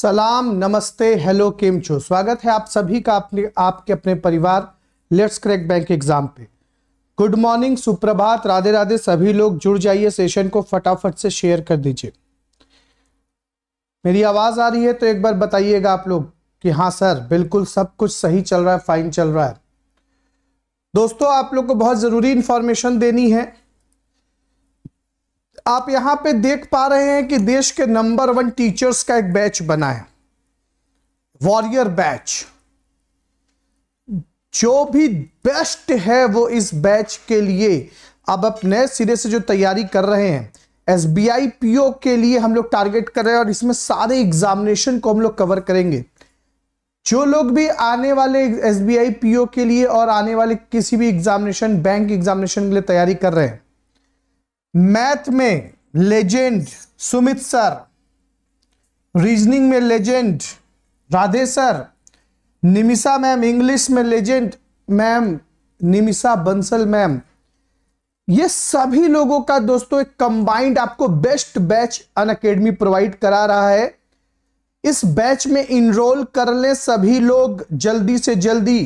सलाम नमस्ते हेलो केमचो स्वागत है आप सभी का अपने आपके अपने परिवार लेट्स क्रैक बैंक एग्जाम पे गुड मॉर्निंग सुप्रभात राधे राधे सभी लोग जुड़ जाइए सेशन को फटाफट से शेयर कर दीजिए मेरी आवाज आ रही है तो एक बार बताइएगा आप लोग कि हाँ सर बिल्कुल सब कुछ सही चल रहा है फाइन चल रहा है दोस्तों आप लोग को बहुत जरूरी इंफॉर्मेशन देनी है आप यहां पे देख पा रहे हैं कि देश के नंबर वन टीचर्स का एक बैच बना है वॉरियर बैच जो भी बेस्ट है वो इस बैच के लिए अब अपने सिरे से जो तैयारी कर रहे हैं एस बी आई पीओ के लिए हम लोग टारगेट कर रहे हैं और इसमें सारे एग्जामिनेशन को हम लोग कवर करेंगे जो लोग भी आने वाले एस बी पीओ के लिए और आने वाले किसी भी एग्जामिनेशन बैंक एग्जामिनेशन के लिए तैयारी कर रहे हैं मैथ में लेजेंड सुमित सर रीजनिंग में legend Radhe sir Nimisha ma'am English में legend ma'am Nimisha Bansal ma'am ये सभी लोगों का दोस्तों एक कंबाइंड आपको best batch Unacademy provide करा रहा है इस बैच में इनरोल कर लें सभी लोग जल्दी से जल्दी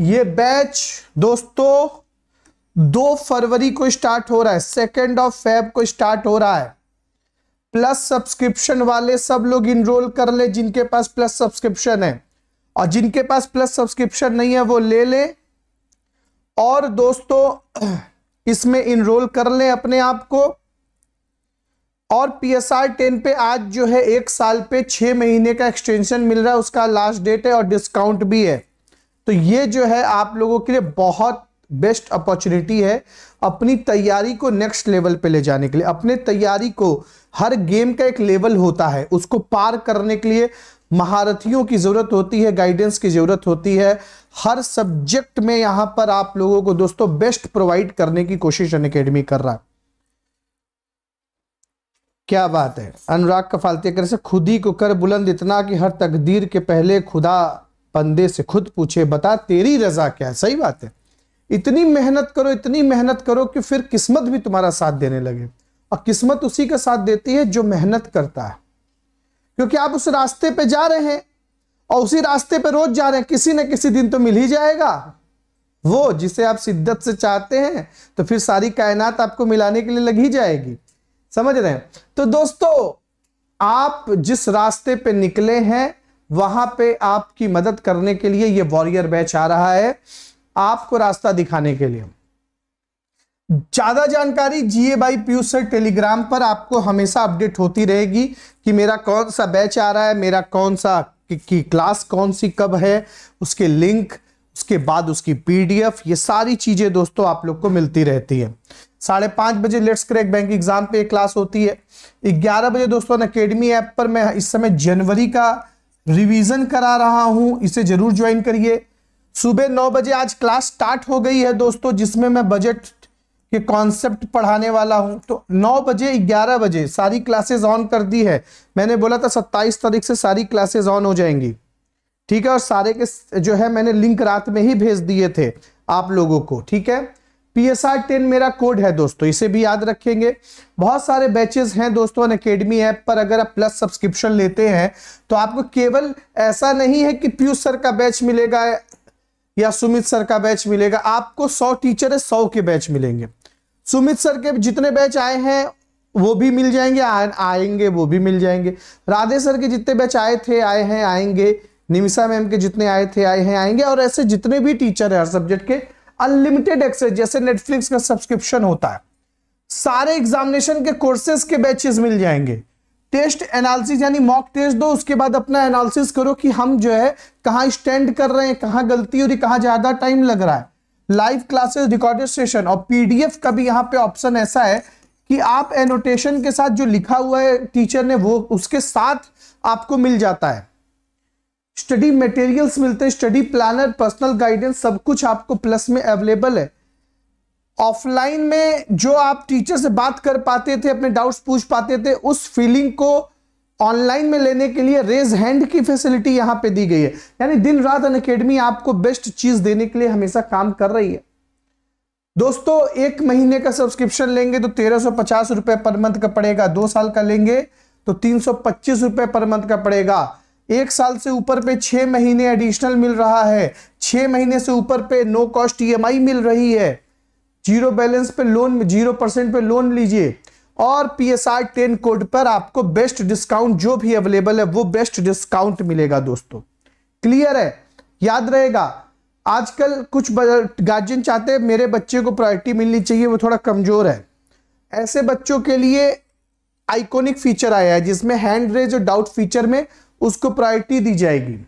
ये बैच दोस्तों दो फरवरी को स्टार्ट हो रहा है सेकेंड ऑफ फेब को स्टार्ट हो रहा है प्लस सब्सक्रिप्शन वाले सब लोग इनरोल कर ले जिनके पास प्लस सब्सक्रिप्शन है और जिनके पास प्लस सब्सक्रिप्शन नहीं है वो ले ले और दोस्तों इसमें इनरोल कर ले अपने आप को और पी एस आर टेन पे आज जो है एक साल पे छह महीने का एक्सटेंशन मिल रहा है उसका लास्ट डेट है और डिस्काउंट भी है तो ये जो है आप लोगों के लिए बहुत बेस्ट अपॉर्चुनिटी है अपनी तैयारी को नेक्स्ट लेवल पे ले जाने के लिए अपने तैयारी को हर गेम का एक लेवल होता है उसको पार करने के लिए महारथियों की ज़रूरत होती है गाइडेंस की ज़रूरत होती है हर सब्जेक्ट में यहां पर आप लोगों को दोस्तों बेस्ट प्रोवाइड करने की कोशिश अन कर रहा है क्या बात है अनुराग का फालतेकर से खुद ही को कर बुलंद इतना कि हर तकदीर के पहले खुदा बंदे से खुद पूछे बता तेरी रजा क्या है सही बात है इतनी मेहनत करो इतनी मेहनत करो कि फिर किस्मत भी तुम्हारा साथ देने लगे और किस्मत उसी का साथ देती है जो मेहनत करता है क्योंकि आप उस रास्ते पे जा रहे हैं और उसी रास्ते पे रोज जा रहे हैं किसी न किसी दिन तो मिल ही जाएगा वो जिसे आप शिद्दत से चाहते हैं तो फिर सारी कायनात आपको मिलाने के लिए लगी जाएगी समझ रहे हैं तो दोस्तों आप जिस रास्ते पे निकले हैं वहां पे आपकी मदद करने के लिए ये वॉरियर बैच आ रहा है आपको रास्ता दिखाने के लिए ज्यादा जानकारी GA by Piyush sir Telegram पर आपको हमेशा अपडेट होती रहेगी कि मेरा कौन सा बैच आ रहा है मेरा कौन सा की, की क्लास कौन सी कब है उसके लिंक उसके बाद उसकी पीडीएफ ये सारी चीजें दोस्तों आप लोग को मिलती रहती है साढ़े पांच बजे लेट्स क्रैक बैंक एग्जाम पे क्लास होती है ग्यारह बजे दोस्तों अकेडमी ऐप पर मैं इस समय जनवरी का रिवीजन करा रहा हूं इसे जरूर ज्वाइन करिए सुबह नौ बजे आज क्लास स्टार्ट हो गई है दोस्तों जिसमें मैं बजट के कॉन्सेप्ट पढ़ाने वाला हूं तो नौ बजे ग्यारह बजे सारी क्लासेस ऑन कर दी है मैंने बोला था सत्ताईस तारीख से सारी क्लासेस ऑन हो जाएंगी ठीक है और सारे के जो है मैंने लिंक रात में ही भेज दिए थे आप लोगों को ठीक है पी एस आर टेन मेरा कोड है दोस्तों इसे भी याद रखेंगे बहुत सारे बैचेस हैं दोस्तों अकेडमी ऐप पर अगर आप प्लस सब्सक्रिप्शन लेते हैं तो आपको केवल ऐसा नहीं है कि पीयूष सर का बैच मिलेगा या सुमित सर का बैच मिलेगा आपको सौ टीचर है सौ के बैच मिलेंगे सुमित सर के जितने बैच आए हैं वो भी मिल जाएंगे आ, आएंगे वो भी मिल जाएंगे राधे सर के जितने बैच आए थे आए हैं आएंगे निमिषा मैम के जितने आए थे आए हैं आएंगे और ऐसे जितने भी टीचर है हर सब्जेक्ट के अनलिमिटेड एक्सेस जैसे नेटफ्लिक्स का सब्सक्रिप्शन होता है सारे एग्जामिनेशन के कोर्सेज के बैचेस मिल जाएंगे टेस्ट एनालिसिस यानी मॉक टेस्ट दो उसके बाद अपना एनालिसिस करो कि हम जो है कहाँ स्टैंड कर रहे हैं कहाँ गलती हो रही कहाँ ज़्यादा टाइम लग रहा है लाइव क्लासेस रिकॉर्डेड सेशन और पीडीएफ का भी यहाँ पे ऑप्शन ऐसा है कि आप एनोटेशन के साथ जो लिखा हुआ है टीचर ने वो उसके साथ आपको मिल जाता है स्टडी मटेरियल्स मिलते हैं स्टडी प्लानर पर्सनल गाइडेंस सब कुछ आपको प्लस में अवेलेबल है ऑफलाइन में जो आप टीचर से बात कर पाते थे अपने डाउट्स पूछ पाते थे उस फीलिंग को ऑनलाइन में लेने के लिए रेज हैंड की फैसिलिटी यहां पे दी गई है यानी दिन रात अन अकेडमी आपको बेस्ट चीज देने के लिए हमेशा काम कर रही है दोस्तों एक महीने का सब्सक्रिप्शन लेंगे तो तेरह सौ पचास रुपए पर मंथ का पड़ेगा दो साल का लेंगे तो तीन सौ पच्चीस रुपए पर मंथ का पड़ेगा एक साल से ऊपर पे छह महीने एडिशनल मिल रहा है छह महीने से ऊपर पे नो कॉस्ट ई मिल रही है जीरो बैलेंस पे लोन जीरो परसेंट पे लोन लीजिए और P S R ten code पर आपको बेस्ट डिस्काउंट जो भी अवेलेबल है वो बेस्ट डिस्काउंट मिलेगा दोस्तों क्लियर है याद रहेगा आजकल कुछ गार्जियन चाहते हैं मेरे बच्चे को प्रायोरिटी मिलनी चाहिए वो थोड़ा कमजोर है ऐसे बच्चों के लिए आइकॉनिक फीचर आया है जिसमें हैंड रेज और डाउट फीचर में उसको प्रायोरिटी दी जाएगी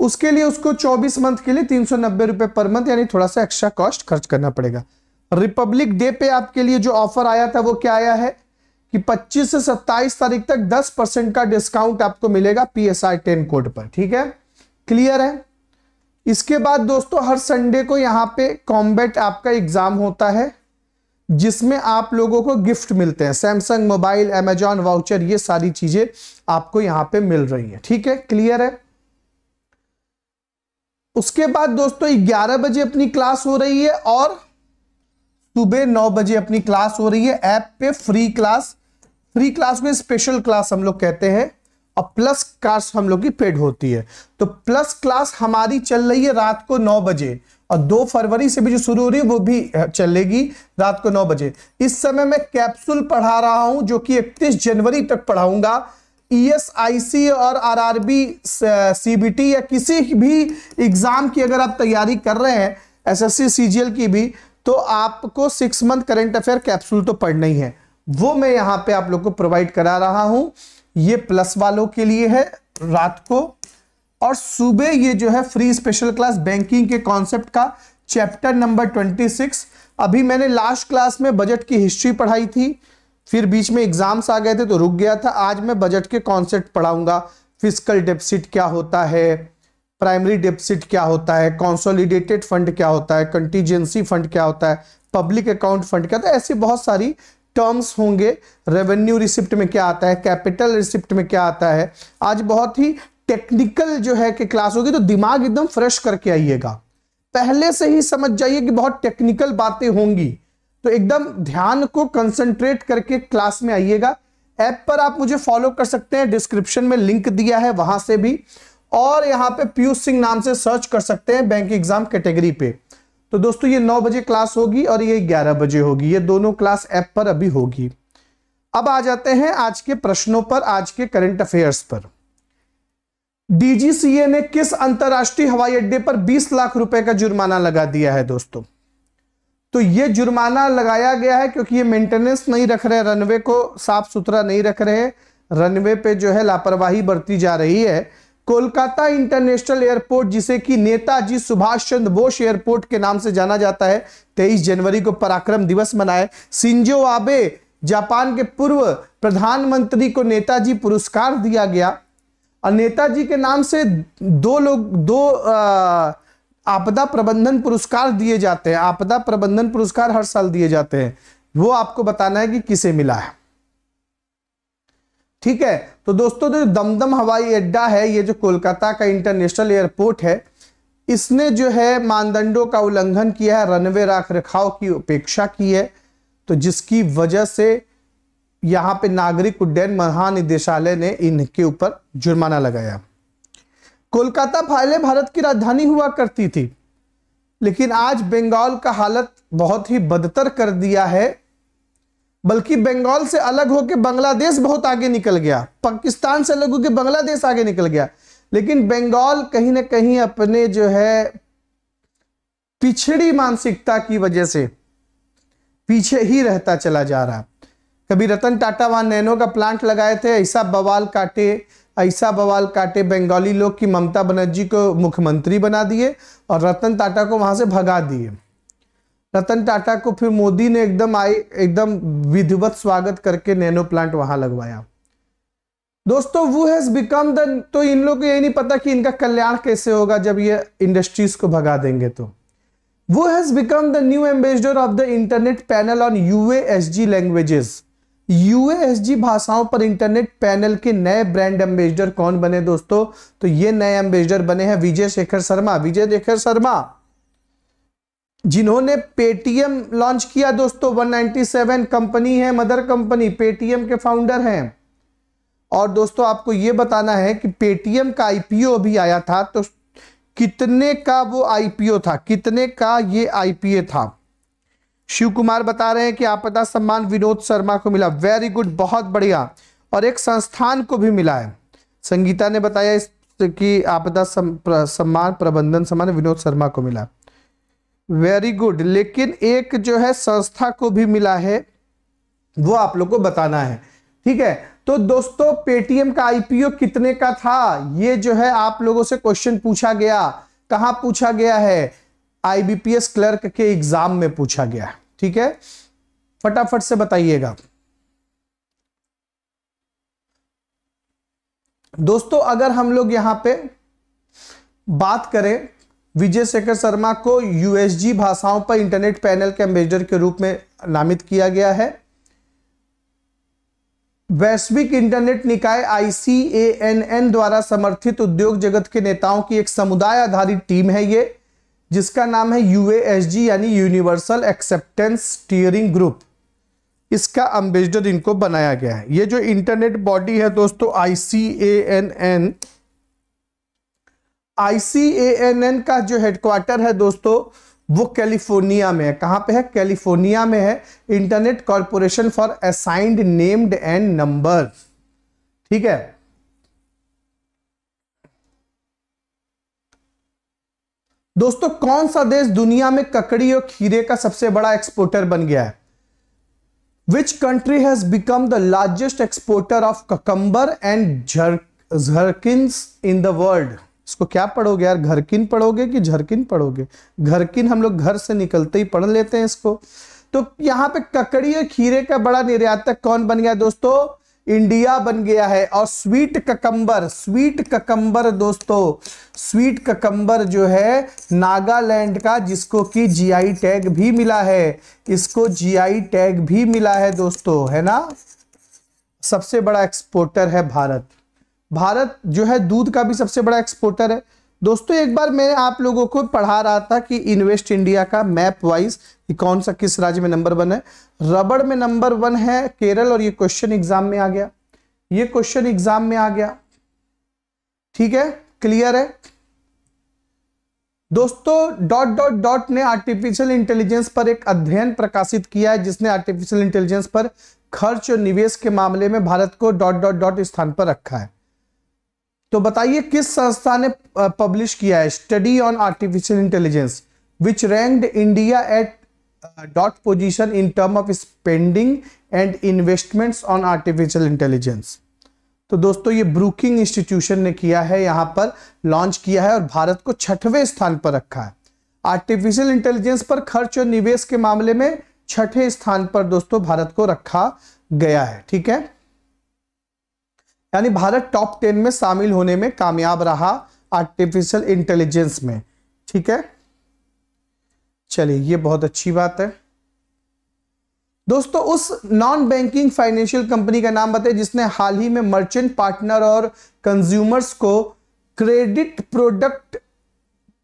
उसके लिए उसको 24 मंथ के लिए तीन सौ पर मंथ यानी थोड़ा सा एक्स्ट्रा कॉस्ट खर्च करना पड़ेगा रिपब्लिक डे पे आपके लिए जो ऑफर आया था वो क्या आया है कि 25 से 27 तारीख तक 10 परसेंट का डिस्काउंट आपको मिलेगा P S R ten code पर ठीक है क्लियर है इसके बाद दोस्तों हर संडे को यहाँ पे कॉम्बेट आपका एग्जाम होता है जिसमें आप लोगों को गिफ्ट मिलते हैं सैमसंग मोबाइल एमेजॉन वाउचर ये सारी चीजें आपको यहाँ पे मिल रही है ठीक है क्लियर है उसके बाद दोस्तों 11 बजे अपनी क्लास हो रही है और सुबह 9 बजे अपनी क्लास हो रही है ऐप पे फ्री क्लास फ्री क्लास में स्पेशल क्लास हम लोग कहते हैं और प्लस क्लास हम लोग की पेड होती है तो प्लस क्लास हमारी चल रही है रात को नौ बजे और दो फरवरी से भी जो शुरू हो रही है वो भी चलेगी रात को नौ बजे इस समय मैं कैप्सूल पढ़ा रहा हूं जो कि इकतीस जनवरी तक पढ़ाऊंगा ईएसआईसी e और आरआरबी सीबीटी या किसी भी एग्जाम की अगर आप तैयारी कर रहे हैं एसएससी सीजीएल की भी तो आपको six month current affair capsule तो पढ़ना ही है वो मैं यहाँ पे आप लोग को प्रोवाइड करा रहा हूं ये प्लस वालों के लिए है रात को और सुबह ये जो है फ्री स्पेशल क्लास बैंकिंग के कॉन्सेप्ट का चैप्टर नंबर ट्वेंटी सिक्स अभी मैंने लास्ट क्लास में बजट की हिस्ट्री पढ़ाई थी फिर बीच में एग्जाम्स आ गए थे तो रुक गया था आज मैं बजट के कॉन्सेप्ट पढ़ाऊंगा फिजिकल डेपसिट क्या होता है प्राइमरी डेपसिट क्या होता है कॉन्सोलिडेटेड फंड क्या होता है कंटीजेंसी फंड क्या होता है पब्लिक अकाउंट फंड क्या होता तो है ऐसी बहुत सारी टर्म्स होंगे रेवेन्यू रिसिप्ट में क्या आता है कैपिटल रिसिप्ट में क्या आता है आज बहुत ही टेक्निकल जो है कि क्लास होगी तो दिमाग एकदम फ्रेश करके आइएगा पहले से ही समझ जाइए कि बहुत टेक्निकल बातें होंगी तो एकदम ध्यान को कंसंट्रेट करके क्लास में आइएगा ऐप पर आप मुझे फॉलो कर सकते हैं डिस्क्रिप्शन में लिंक दिया है वहां से भी और यहाँ पे पीयूष सिंह नाम से सर्च कर सकते हैं बैंक एग्जाम कैटेगरी पे तो दोस्तों ये नौ बजे क्लास होगी और ये ग्यारह बजे होगी ये दोनों क्लास ऐप पर अभी होगी अब आ जाते हैं आज के प्रश्नों पर आज के करंट अफेयर्स पर डीजीसीए ने किस अंतरराष्ट्रीय हवाई अड्डे पर 20 लाख रुपए का जुर्माना लगा दिया है दोस्तों तो ये जुर्माना लगाया गया है क्योंकि ये मेंटेनेंस नहीं रख रहे रनवे को साफ सुथरा नहीं रख रहे रनवे पे जो है लापरवाही बरती जा रही है कोलकाता इंटरनेशनल एयरपोर्ट जिसे कि नेताजी सुभाष चंद्र बोस एयरपोर्ट के नाम से जाना जाता है 23 जनवरी को पराक्रम दिवस मनाए सिंजो आबे जापान के पूर्व प्रधानमंत्री को नेताजी पुरस्कार दिया गया और नेताजी के नाम से दो लोग दो आ, आपदा प्रबंधन पुरस्कार दिए जाते हैं आपदा प्रबंधन पुरस्कार हर साल दिए जाते हैं वो आपको बताना है कि किसे मिला है ठीक है तो दोस्तों जो दमदम हवाई अड्डा है ये जो कोलकाता का इंटरनेशनल एयरपोर्ट है इसने जो है मानदंडों का उल्लंघन किया है रनवे रख रखाव की उपेक्षा की है तो जिसकी वजह से यहां पे नागरिक उड्डयन महानिदेशालय ने इनके ऊपर जुर्माना लगाया कोलकाता पहले भारत की राजधानी हुआ करती थी लेकिन आज बंगाल का हालत बहुत ही बदतर कर दिया है बल्कि बंगाल से अलग होकर बांग्लादेश बहुत आगे निकल गया पाकिस्तान से अलग होकर बांग्लादेश आगे निकल गया लेकिन बंगाल कहीं ना कहीं अपने जो है पिछड़ी मानसिकता की वजह से पीछे ही रहता चला जा रहा कभी रतन टाटा वहां नैनो का प्लांट लगाए थे ऐसा बवाल काटे ऐसा बवाल काटे बंगाली लोग कि ममता बनर्जी को मुख्यमंत्री बना दिए और रतन टाटा को वहाँ से भगा दिए रतन टाटा को फिर मोदी ने एकदम आई एकदम विधिवत स्वागत करके नैनो प्लांट वहां लगवाया दोस्तों वो हैज बिकम द तो इन लोग को यही नहीं पता कि इनका कल्याण कैसे होगा जब ये इंडस्ट्रीज को भगा देंगे तो वो has become the new ambassador of the internet panel on UASG languages UASG भाषाओं पर इंटरनेट पैनल के नए ब्रांड एम्बेसडर कौन बने दोस्तों तो ये नए एम्बेसडर बने हैं विजय शेखर शर्मा विजय शेखर शर्मा जिन्होंने पेटीएम लॉन्च किया दोस्तों 197 कंपनी है मदर कंपनी पेटीएम के फाउंडर हैं और दोस्तों आपको ये बताना है कि पेटीएम का आईपीओ भी आया था तो कितने का वो आईपीओ था कितने का ये आईपीए था शिव कुमार बता रहे हैं कि आपदा सम्मान विनोद शर्मा को मिला वेरी गुड बहुत बढ़िया और एक संस्थान को भी मिला है संगीता ने बताया इस कि आपदा सम्मान प्रबंधन सम्मान विनोद शर्मा को मिला वेरी गुड लेकिन एक जो है संस्था को भी मिला है वो आप लोग को बताना है ठीक है तो दोस्तों पेटीएम का आईपीओ कितने का था ये जो है आप लोगों से क्वेश्चन पूछा गया कहा पूछा गया है आईबीपीएस क्लर्क के एग्जाम में पूछा गया है ठीक है फटाफट से बताइएगा दोस्तों अगर हम लोग यहां पे बात करें विजय शेखर शर्मा को यूएसजी भाषाओं पर इंटरनेट पैनल के एम्बेसडर के रूप में नामित किया गया है वैश्विक इंटरनेट निकाय आईसीएएनएन द्वारा समर्थित उद्योग जगत के नेताओं की एक समुदाय आधारित टीम है ये जिसका नाम है यू यानी यूनिवर्सल एक्सेप्टेंस स्टीयरिंग ग्रुप इसका अम्बेसडर इनको बनाया गया है ये जो इंटरनेट बॉडी है दोस्तों I ICANN A N N A N N का जो हेडक्वार्टर है दोस्तों वो कैलिफोर्निया में है कहां पे है कैलिफोर्निया में है internet corporation for assigned named and number ठीक है दोस्तों कौन सा देश दुनिया में ककड़ी और खीरे का सबसे बड़ा एक्सपोर्टर बन गया है which country has become the largest exporter of cucumber and gherkin in the world इसको क्या पढ़ोगे यार घरकिन पढ़ोगे कि झरकिन पढ़ोगे घरकिन हम लोग घर से निकलते ही पढ़ लेते हैं इसको तो यहां पे ककड़ी और खीरे का बड़ा निर्यातक कौन बन गया दोस्तों इंडिया बन गया है और स्वीट ककम्बर स्वीट ककम्बर दोस्तों स्वीट ककम्बर जो है नागालैंड का जिसको कि जीआई टैग भी मिला है इसको जीआई टैग भी मिला है दोस्तों है ना सबसे बड़ा एक्सपोर्टर है भारत भारत जो है दूध का भी सबसे बड़ा एक्सपोर्टर है दोस्तों एक बार मैं आप लोगों को पढ़ा रहा था कि इन्वेस्ट इंडिया का मैप वाइज कौन सा किस राज्य में नंबर वन है रबड़ में नंबर वन है केरल और ये क्वेश्चन एग्जाम में आ गया ये क्वेश्चन एग्जाम में आ गया ठीक है क्लियर है दोस्तों डॉट डॉट डॉट ने आर्टिफिशियल इंटेलिजेंस पर एक अध्ययन प्रकाशित किया है जिसने आर्टिफिशियल इंटेलिजेंस पर खर्च और निवेश के मामले में Bharat co dot dot dot स्थान पर रखा है तो बताइए किस संस्था ने पब्लिश किया है study on artificial intelligence which ranked India at dot position in term of spending and investments on artificial intelligence तो दोस्तों ये ब्रूकिंग इंस्टीट्यूशन ने किया है यहाँ पर लॉन्च किया है और भारत को छठवें स्थान पर रखा है आर्टिफिशियल इंटेलिजेंस पर खर्च और निवेश के मामले में छठे स्थान पर दोस्तों भारत को रखा गया है ठीक है यानी भारत टॉप टेन में शामिल होने में कामयाब रहा आर्टिफिशियल इंटेलिजेंस में ठीक है चलिए ये बहुत अच्छी बात है दोस्तों उस नॉन बैंकिंग फाइनेंशियल कंपनी का नाम बताइए जिसने हाल ही में मर्चेंट पार्टनर और कंज्यूमर्स को क्रेडिट प्रोडक्ट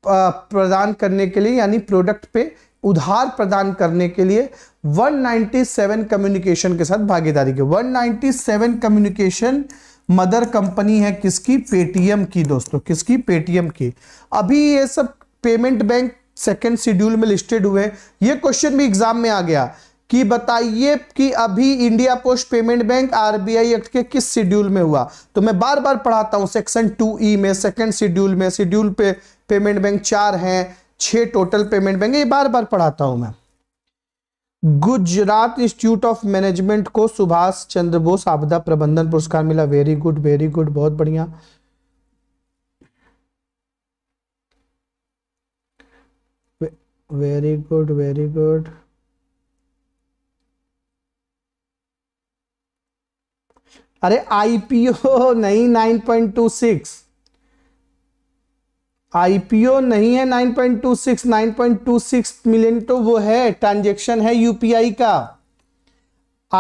प्रदान करने के लिए यानी प्रोडक्ट पे उधार प्रदान करने के लिए 197 कम्युनिकेशन के साथ भागीदारी की 197 कम्युनिकेशन मदर कंपनी है किसकी पेटीएम की दोस्तों किसकी पेटीएम की अभी ये सब पेमेंट बैंक सेकेंड शेड्यूल में लिस्टेड हुए ये क्वेश्चन भी एग्जाम में आ गया कि बताइए कि अभी India post payment bank RBI act के किस शेड्यूल में हुआ तो मैं बार बार पढ़ाता हूँ सेक्शन टू ई में सेकंड शेड्यूल में शेड्यूल पे पेमेंट बैंक चार हैं छः टोटल पेमेंट बैंक ये बार बार पढ़ाता हूँ मैं गुजरात इंस्टीट्यूट ऑफ मैनेजमेंट को सुभाष चंद्र बोस आपदा प्रबंधन पुरस्कार मिला वेरी गुड वेरी गुड बहुत बढ़िया वेरी गुड वेरी गुड अरे आईपीओ नहीं nine point two six IPO नहीं है 9.26 9.26 मिलियन तो वो है ट्रांजेक्शन है यूपीआई का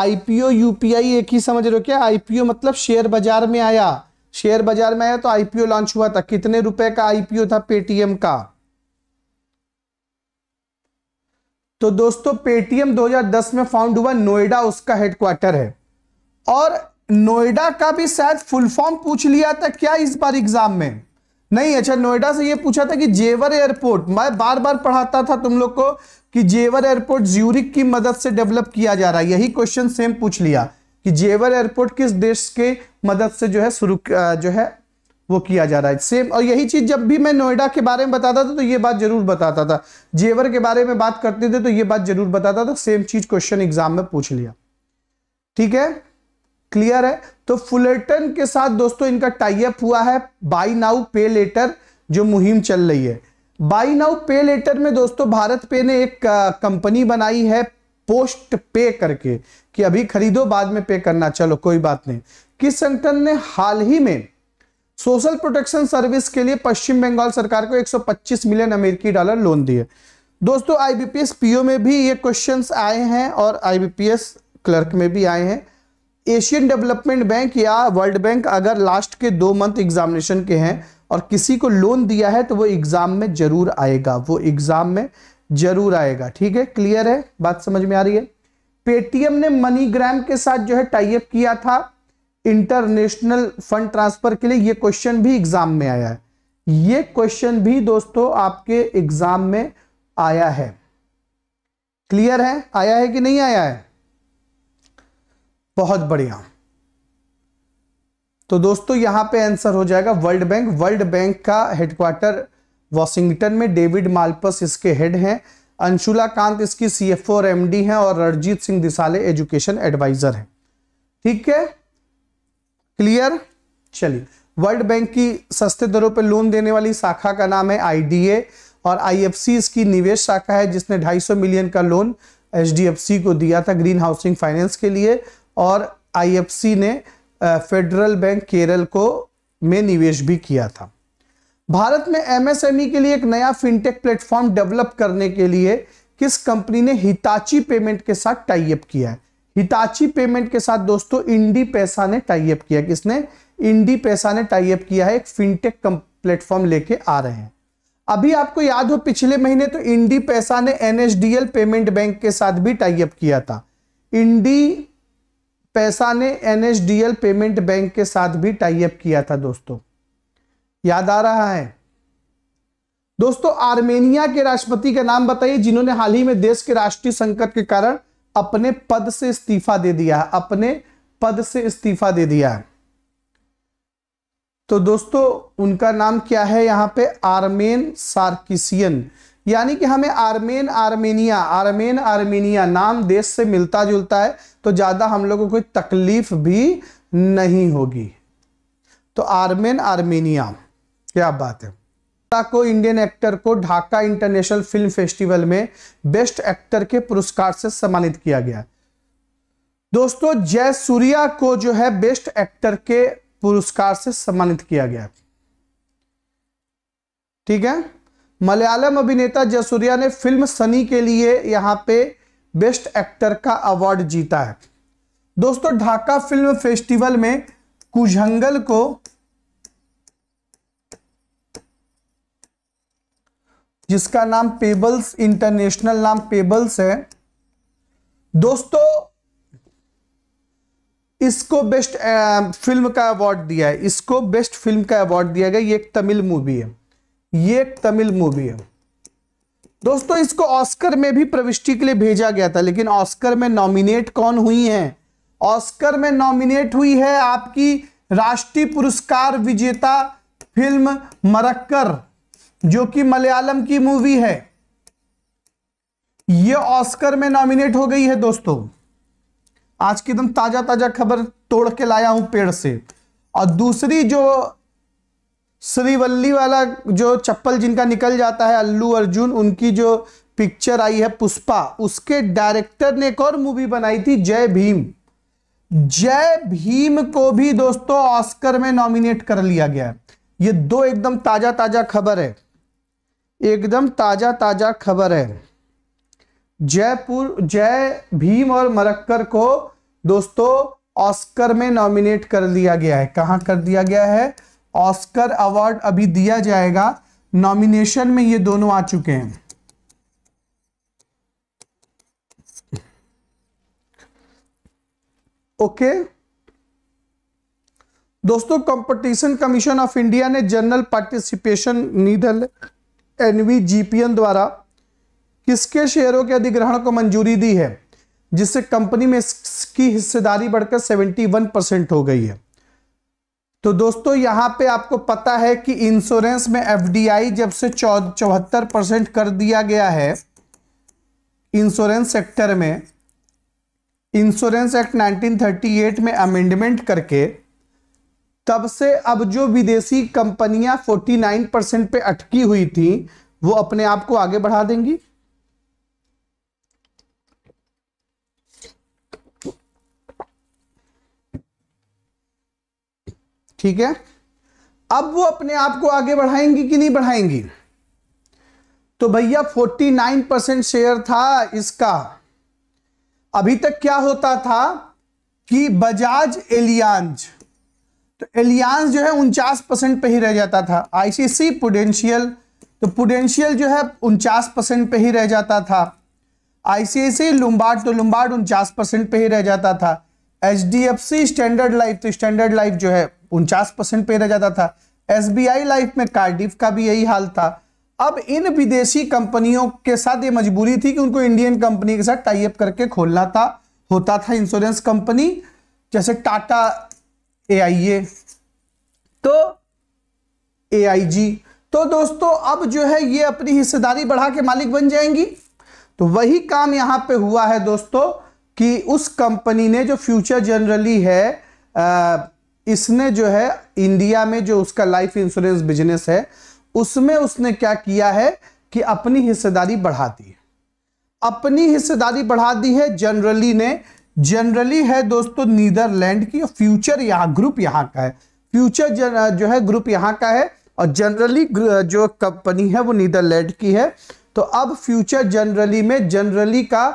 आईपीओ यूपीआई एक ही समझ रहे हो क्या आईपीओ मतलब शेयर बाजार में आया शेयर बाजार में आया तो आईपीओ लॉन्च हुआ था कितने रुपए का आईपीओ था पेटीएम का तो दोस्तों पेटीएम 2010 में फाउंड हुआ नोएडा उसका हेडक्वार्टर है और नोएडा का भी शायद फुल फॉर्म पूछ लिया था क्या इस बार एग्जाम में नहीं अच्छा नोएडा से ये पूछा था कि जेवर एयरपोर्ट मैं बार बार पढ़ाता था तुम लोग को कि जेवर एयरपोर्ट ज्यूरिक की मदद से डेवलप किया जा रहा है यही क्वेश्चन सेम पूछ लिया कि जेवर एयरपोर्ट किस देश के मदद से जो है शुरू जो है वो किया जा रहा है सेम और यही चीज़ जब भी मैं नोएडा के बारे में बताता था तो ये बात जरूर बताता था जेवर के बारे में बात करते थे तो ये बात जरूर बताता था सेम चीज़ क्वेश्चन एग्जाम में पूछ लिया ठीक है क्लियर है तो फुलेटन के साथ दोस्तों इनका टाइप हुआ है बाई नाउ पे लेटर जो मुहिम चल रही है बाई नाउ पे लेटर में दोस्तों भारत पे ने एक कंपनी बनाई है पोस्ट पे करके कि अभी खरीदो बाद में पे करना चलो कोई बात नहीं किस संगठन ने हाल ही में सोशल प्रोटेक्शन सर्विस के लिए पश्चिम बंगाल सरकार को 125 मिलियन अमेरिकी डॉलर लोन दिए दोस्तों आईबीपीएस पीओ में भी ये क्वेश्चंस आए हैं और आईबीपीएस क्लर्क में भी आए हैं एशियन डेवलपमेंट बैंक या वर्ल्ड बैंक अगर लास्ट के दो मंथ एग्जामिनेशन के हैं और किसी को लोन दिया है तो वो एग्जाम में जरूर आएगा वो एग्जाम में जरूर आएगा ठीक है क्लियर है बात समझ में आ रही है पेटीएम ने मनीग्राम के साथ जो है टाइप किया था इंटरनेशनल फंड ट्रांसफर के लिए ये क्वेश्चन भी एग्जाम में आया है ये क्वेश्चन भी दोस्तों आपके एग्जाम में आया है क्लियर है आया है कि नहीं आया है बहुत बढ़िया तो दोस्तों यहां पे आंसर हो जाएगा वर्ल्ड बैंक वर्ल्ड बैंक का हेडक्वार्टर वॉशिंगटन में डेविड मालपस इसके हेड हैं अंशुला कांत इसकी सीएफओ और एमडी हैं और रणजीत सिंह दिसाले एजुकेशन एडवाइजर हैं ठीक है क्लियर चलिए वर्ल्ड बैंक की सस्ते दरों पर लोन देने वाली शाखा का नाम है ए और सी इसकी निवेश शाखा है जिसने सौ मिलियन का लोन सी को दिया था ग्रीन हाउसिंग फाइनेंस के लिए और आईएफसी ने फेडरल बैंक केरल को में निवेश भी किया था भारत में एमएसएमई e के लिए एक नया फिनटेक प्लेटफॉर्म डेवलप करने के लिए किस कंपनी ने हिताची पेमेंट के साथ टाइप किया है हिताची पेमेंट के साथ दोस्तों इंडी पैसा ने टाइप किया किसने इंडी पैसा ने टाइप किया है एक फिनटेक प्लेटफॉर्म लेके आ रहे हैं अभी आपको याद हो पिछले महीने तो इंडी पैसा ने एनएसडीएल पेमेंट बैंक के साथ भी टाइप किया था इंडी पैसा ने एन पेमेंट बैंक के साथ भी टाइप किया था दोस्तों याद आ रहा है दोस्तों आर्मेनिया के राष्ट्रपति का नाम बताइए जिन्होंने हाल ही में देश के राष्ट्रीय संकट के कारण अपने पद से इस्तीफा दे दिया है अपने पद से इस्तीफा दे दिया है तो दोस्तों उनका नाम क्या है यहां पे आर्मेन सार्किसियन यानी कि हमें आर्मेन आर्मेनिया आर्मेन आर्मेनिया नाम देश से मिलता जुलता है तो ज़्यादा हम लोगों को कोई तकलीफ भी नहीं होगी तो आर्मेन आर्मेनिया क्या बात है को इंडियन एक्टर को ढाका इंटरनेशनल फिल्म फेस्टिवल में बेस्ट एक्टर के पुरस्कार से सम्मानित किया गया दोस्तों जय सूर्या को जो है बेस्ट एक्टर के पुरस्कार से सम्मानित किया गया ठीक है मलयालम अभिनेता जसूर्या ने फिल्म सनी के लिए यहाँ पे बेस्ट एक्टर का अवार्ड जीता है दोस्तों ढाका फिल्म फेस्टिवल में कुजंगल को जिसका नाम पेबल्स इंटरनेशनल नाम पेबल्स है दोस्तों इसको बेस्ट फिल्म का अवार्ड दिया है इसको बेस्ट फिल्म का अवार्ड दिया गया ये एक तमिल मूवी है ये तमिल मूवी है दोस्तों इसको ऑस्कर में भी प्रविष्टि के लिए भेजा गया था लेकिन ऑस्कर में नॉमिनेट कौन हुई है ऑस्कर में नॉमिनेट हुई है आपकी राष्ट्रीय पुरस्कार विजेता फिल्म मरक्कर जो कि मलयालम की मूवी है यह ऑस्कर में नॉमिनेट हो गई है दोस्तों आज की एकदम ताजा ताजा खबर तोड़ के लाया हूं पेड़ से और दूसरी जो श्रीवल्ली वाला जो चप्पल जिनका निकल जाता है अल्लू अर्जुन उनकी जो पिक्चर आई है पुष्पा उसके डायरेक्टर ने एक और मूवी बनाई थी जय भीम जय भीम को भी दोस्तों ऑस्कर में नॉमिनेट कर लिया गया है ये दो एकदम ताजा ताजा खबर है एकदम ताजा ताजा खबर है जयपुर जय भीम और मरक्कर को दोस्तों ऑस्कर में नॉमिनेट कर लिया गया है कहाँ कर दिया गया है ऑस्कर अवार्ड अभी दिया जाएगा नॉमिनेशन में ये दोनों आ चुके हैं ओके दोस्तों कंपटीशन कमीशन ऑफ इंडिया ने जनरल पार्टिसिपेशन निधल एनवी जीपीएन द्वारा किसके शेयरों के अधिग्रहण को मंजूरी दी है जिससे कंपनी में इसकी हिस्सेदारी बढ़कर 71 परसेंट हो गई है तो दोस्तों यहाँ पे आपको पता है कि इंश्योरेंस में एफडीआई जब से चौहत्तर परसेंट कर दिया गया है इंश्योरेंस सेक्टर में इंश्योरेंस एक्ट 1938 में अमेंडमेंट करके तब से अब जो विदेशी कंपनियां 49 परसेंट पे अटकी हुई थी वो अपने आप को आगे बढ़ा देंगी ठीक है अब वो अपने आप को आगे बढ़ाएंगी कि नहीं बढ़ाएंगी तो भैया 49 परसेंट शेयर था इसका अभी तक क्या होता था कि बजाज एलियांज तो एलियांज जो है उनचास परसेंट पे ही रह जाता था आईसीसी पुडेंशियल तो पुडेंशियल जो है उनचास परसेंट पे ही रह जाता था आईसीआईसी लुम्बार्ड तो लुम्बार्ड उनचास परसेंट पे ही रह जाता था एच स्टैंडर्ड लाइफ तो स्टैंडर्ड लाइफ जो है उनचास परसेंट पे रह जाता था एस लाइफ में कार्डिफ का भी यही हाल था अब इन विदेशी कंपनियों के साथ ये मजबूरी थी कि उनको इंडियन कंपनी के साथ टाइप करके खोलना था होता था इंश्योरेंस कंपनी जैसे टाटा ए तो ए तो दोस्तों अब जो है ये अपनी हिस्सेदारी बढ़ा के मालिक बन जाएंगी तो वही काम यहां पे हुआ है दोस्तों कि उस कंपनी ने जो फ्यूचर जनरली है आ, इसने जो है इंडिया में जो उसका लाइफ इंश्योरेंस बिजनेस है उसमें उसने क्या किया है कि अपनी हिस्सेदारी बढ़ा दी है अपनी हिस्सेदारी बढ़ा दी है जनरली ने जनरली है दोस्तों नीदरलैंड की फ्यूचर यहाँ ग्रुप यहां का है फ्यूचर जो है ग्रुप यहां का है और जनरली जो कंपनी है वो नीदरलैंड की है तो अब फ्यूचर जनरली में जनरली का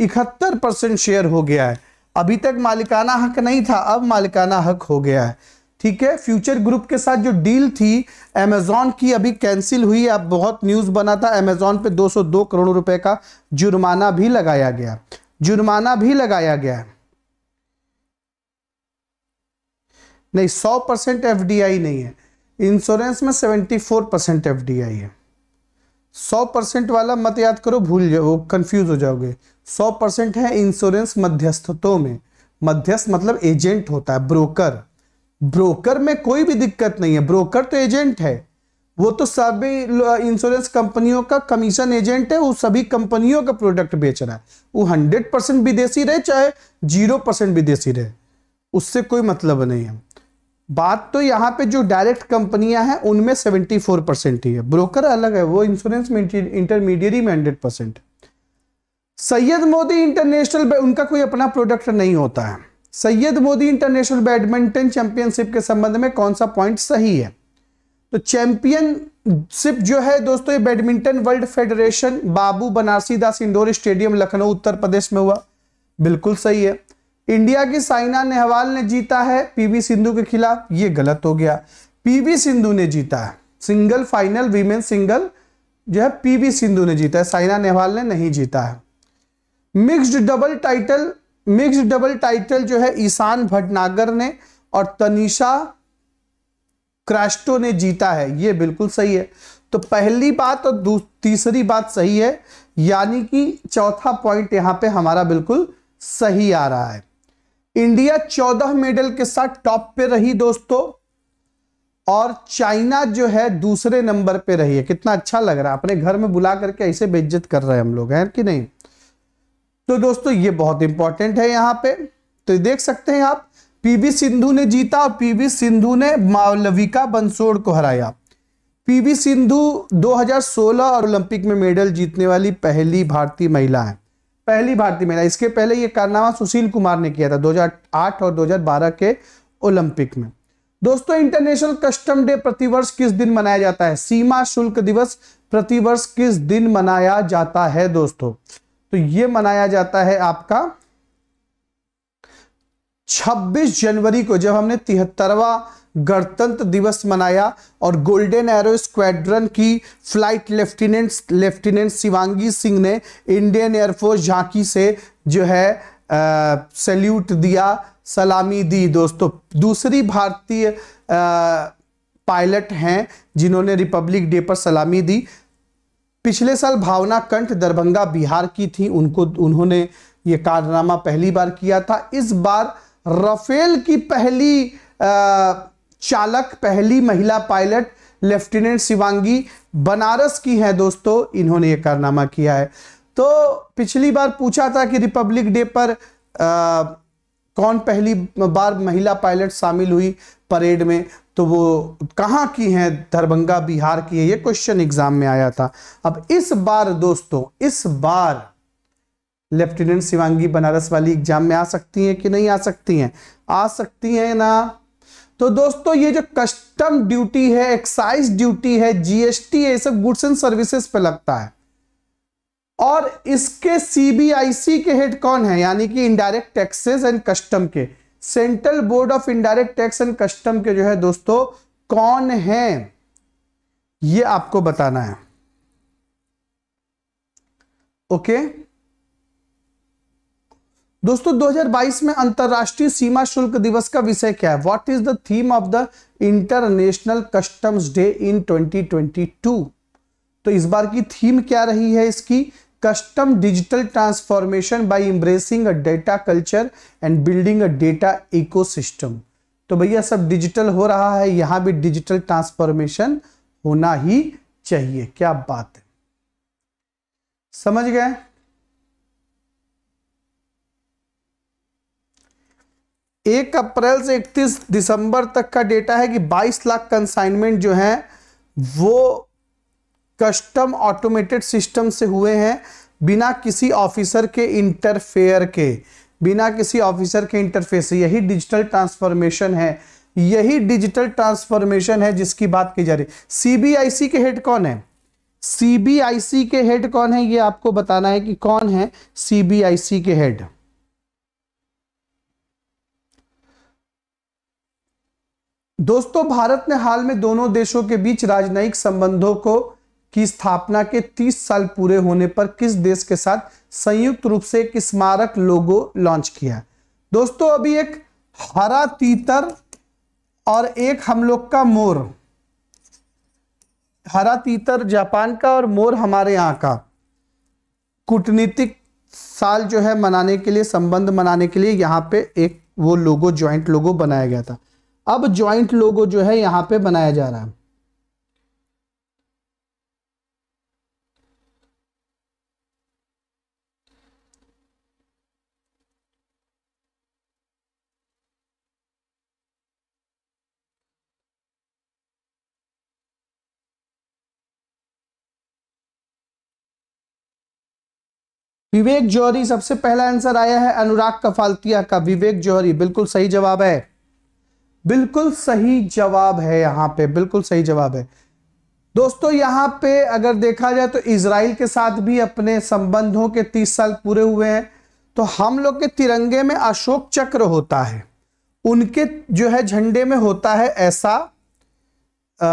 इकहत्तर परसेंट शेयर हो गया है अभी तक मालिकाना हक नहीं था अब मालिकाना हक हो गया है ठीक है फ्यूचर ग्रुप के साथ जो डील थी अमेजोन की अभी कैंसिल हुई अब बहुत न्यूज़ बना था अमेजोन पे 202 करोड़ रुपए का जुर्माना भी लगाया गया जुर्माना भी लगाया गया नहीं 100 परसेंट एफ नहीं है इंश्योरेंस में 74 परसेंट एफ है सौ परसेंट वाला मत याद करो भूल जाओ कंफ्यूज हो जाओगे सौ परसेंट है इंश्योरेंस मध्यस्थतों में मध्यस्थ मतलब एजेंट होता है ब्रोकर ब्रोकर में कोई भी दिक्कत नहीं है ब्रोकर तो एजेंट है वो तो सभी इंश्योरेंस कंपनियों का कमीशन एजेंट है वो सभी कंपनियों का प्रोडक्ट बेच रहा है वो हंड्रेड परसेंट विदेशी रहे चाहे जीरो परसेंट विदेशी रहे उससे कोई मतलब नहीं है बात तो यहाँ पे जो डायरेक्ट कंपनियां हैं उनमें 74 परसेंट ही है ब्रोकर अलग है वो इंश्योरेंस में इंटरमीडियरी में 100 परसेंट सैयद मोदी इंटरनेशनल उनका कोई अपना प्रोडक्ट नहीं होता है Syed Modi international badminton championship के संबंध में कौन सा पॉइंट सही है तो चैंपियनशिप जो है दोस्तों ये badminton world federation Babu Banarasi Das indoor stadium Lucknow Uttar Pradesh में हुआ बिल्कुल सही है इंडिया की साइना नेहवाल ने जीता है पीवी सिंधु के खिलाफ ये गलत हो गया पीवी सिंधु ने जीता है सिंगल फाइनल वीमेन सिंगल जो है पीवी सिंधु ने जीता है साइना नेहवाल ने नहीं जीता है mixed double title mixed double title जो है ईशान भटनागर ने और तनिषा क्रास्टो ने जीता है ये बिल्कुल सही है तो पहली बात और तीसरी बात सही है यानी कि चौथा पॉइंट यहाँ पे हमारा बिल्कुल सही आ रहा है इंडिया चौदह मेडल के साथ टॉप पे रही दोस्तों और चाइना जो है दूसरे नंबर पे रही है कितना अच्छा लग रहा है अपने घर में बुला करके ऐसे बेइज्जत कर रहे हैं हम लोग हैं कि नहीं तो दोस्तों ये बहुत इंपॉर्टेंट है यहां पे तो देख सकते हैं आप पीवी सिंधु ने जीता और पीवी सिंधु ने मालविका बंसोड़ को हराया पीवी सिंधु 2016 और ओलंपिक में मेडल जीतने वाली पहली भारतीय महिला है पहली भारतीय महिला इसके पहले ये कारनामा सुशील कुमार ने किया था 2008 और 2012 के ओलंपिक में दोस्तों इंटरनेशनल कस्टम डे प्रतिवर्ष किस दिन मनाया जाता है सीमा शुल्क दिवस प्रतिवर्ष किस दिन मनाया जाता है दोस्तों तो ये मनाया जाता है आपका 26 जनवरी को जब हमने तिहत्तरवा गणतंत्र दिवस मनाया और गोल्डन एरो स्क्वाड्रन की flight lieutenant lieutenant Shivangi Singh ने इंडियन एयरफोर्स झांकी से जो है सल्यूट दिया सलामी दी दोस्तों दूसरी भारतीय पायलट हैं जिन्होंने रिपब्लिक डे पर सलामी दी पिछले साल भावना कंठ दरभंगा बिहार की थी उनको उन्होंने ये कारनामा पहली बार किया था इस बार राफेल की पहली आ, चालक पहली महिला पायलट लेफ्टिनेंट शिवांगी बनारस की है दोस्तों इन्होंने ये कारनामा किया है तो पिछली बार पूछा था कि रिपब्लिक डे पर आ, कौन पहली बार महिला पायलट शामिल हुई परेड में तो वो कहाँ की हैं दरभंगा बिहार की है ये क्वेश्चन एग्जाम में आया था अब इस बार दोस्तों इस बार लेफ्टिनेंट शिवांगी बनारस वाली एग्जाम में आ सकती हैं कि नहीं आ सकती हैं आ सकती हैं ना तो दोस्तों ये जो कस्टम ड्यूटी है एक्साइज ड्यूटी है जीएसटी ये सब गुड्स एंड सर्विसेज पे लगता है और इसके सीबीआईसी के हेड कौन है यानी कि इनडायरेक्ट टैक्सेस एंड कस्टम के central board of indirect tax and custom के जो है दोस्तों कौन है ये आपको बताना है ओके okay? दोस्तों 2022 में अंतरराष्ट्रीय सीमा शुल्क दिवस का विषय क्या है what is the theme of the international customs day in 2022 तो इस बार की थीम क्या रही है इसकी custom digital transformation by embracing a data culture and building a data ecosystem तो भैया सब डिजिटल हो रहा है यहां भी डिजिटल ट्रांसफॉर्मेशन होना ही चाहिए क्या बात है समझ गए एक अप्रैल से 31 दिसंबर तक का डेटा है कि 22 लाख कंसाइनमेंट जो हैं वो कस्टम ऑटोमेटेड सिस्टम से हुए हैं बिना किसी ऑफिसर के इंटरफेयर के बिना किसी ऑफिसर के इंटरफेयर से यही डिजिटल ट्रांसफॉर्मेशन है यही डिजिटल ट्रांसफॉर्मेशन है जिसकी बात की जा रही है सीबीआईसी के हेड कौन है सीबीआईसी के हेड कौन है ये आपको बताना है कि कौन है सीबीआईसी के हेड दोस्तों भारत ने हाल में दोनों देशों के बीच राजनयिक संबंधों को की स्थापना के 30 साल पूरे होने पर किस देश के साथ संयुक्त रूप से एक स्मारक लोगो लॉन्च किया दोस्तों अभी एक हरा तीतर और एक हम लोग का मोर हरा तीतर जापान का और मोर हमारे यहाँ का कूटनीतिक साल जो है मनाने के लिए संबंध मनाने के लिए यहाँ पे एक वो लोगो ज्वाइंट लोगो बनाया गया था अब ज्वाइंट लोगो जो है यहां पे बनाया जा रहा है विवेक जौहरी सबसे पहला आंसर आया है अनुराग कफालतिया का विवेक जौहरी बिल्कुल सही जवाब है बिल्कुल सही जवाब है यहाँ पे बिल्कुल सही जवाब है दोस्तों यहाँ पे अगर देखा जाए तो इसराइल के साथ भी अपने संबंधों के तीस साल पूरे हुए हैं तो हम लोग के तिरंगे में अशोक चक्र होता है उनके जो है झंडे में होता है ऐसा आ,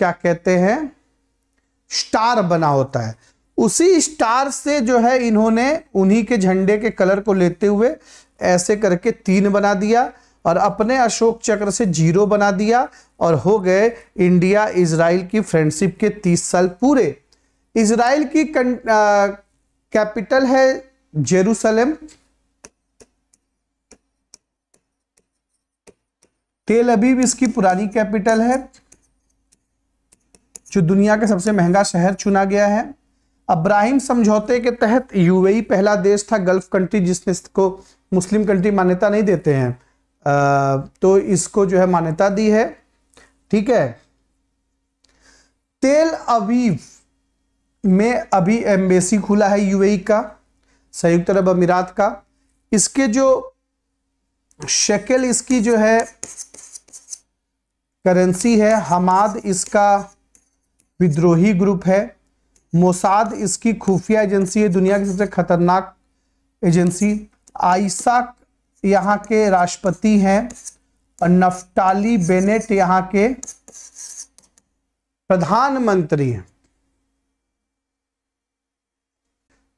क्या कहते हैं स्टार बना होता है उसी स्टार से जो है इन्होंने उन्हीं के झंडे के कलर को लेते हुए ऐसे करके तीन बना दिया और अपने अशोक चक्र से जीरो बना दिया और हो गए इंडिया इसराइल की फ्रेंडशिप के तीस साल पूरे इसराइल की कैपिटल है जेरूसलम तेल अबीब इसकी पुरानी कैपिटल है जो दुनिया का सबसे महंगा शहर चुना गया है अब्राहिम समझौते के तहत यूएई पहला देश था गल्फ कंट्री जिसने इसको मुस्लिम कंट्री मान्यता नहीं देते हैं तो इसको जो है मान्यता दी है ठीक है तेल अवीव में अभी एम्बेसी खुला है यूएई का संयुक्त अरब अमीरात का इसके जो शकल इसकी जो है करेंसी है हमाद इसका विद्रोही ग्रुप है मोसाद इसकी खुफिया एजेंसी है दुनिया की सबसे खतरनाक एजेंसी आइसाक यहाँ के राष्ट्रपति हैं और नफ्ताली बेनेट यहाँ के प्रधानमंत्री हैं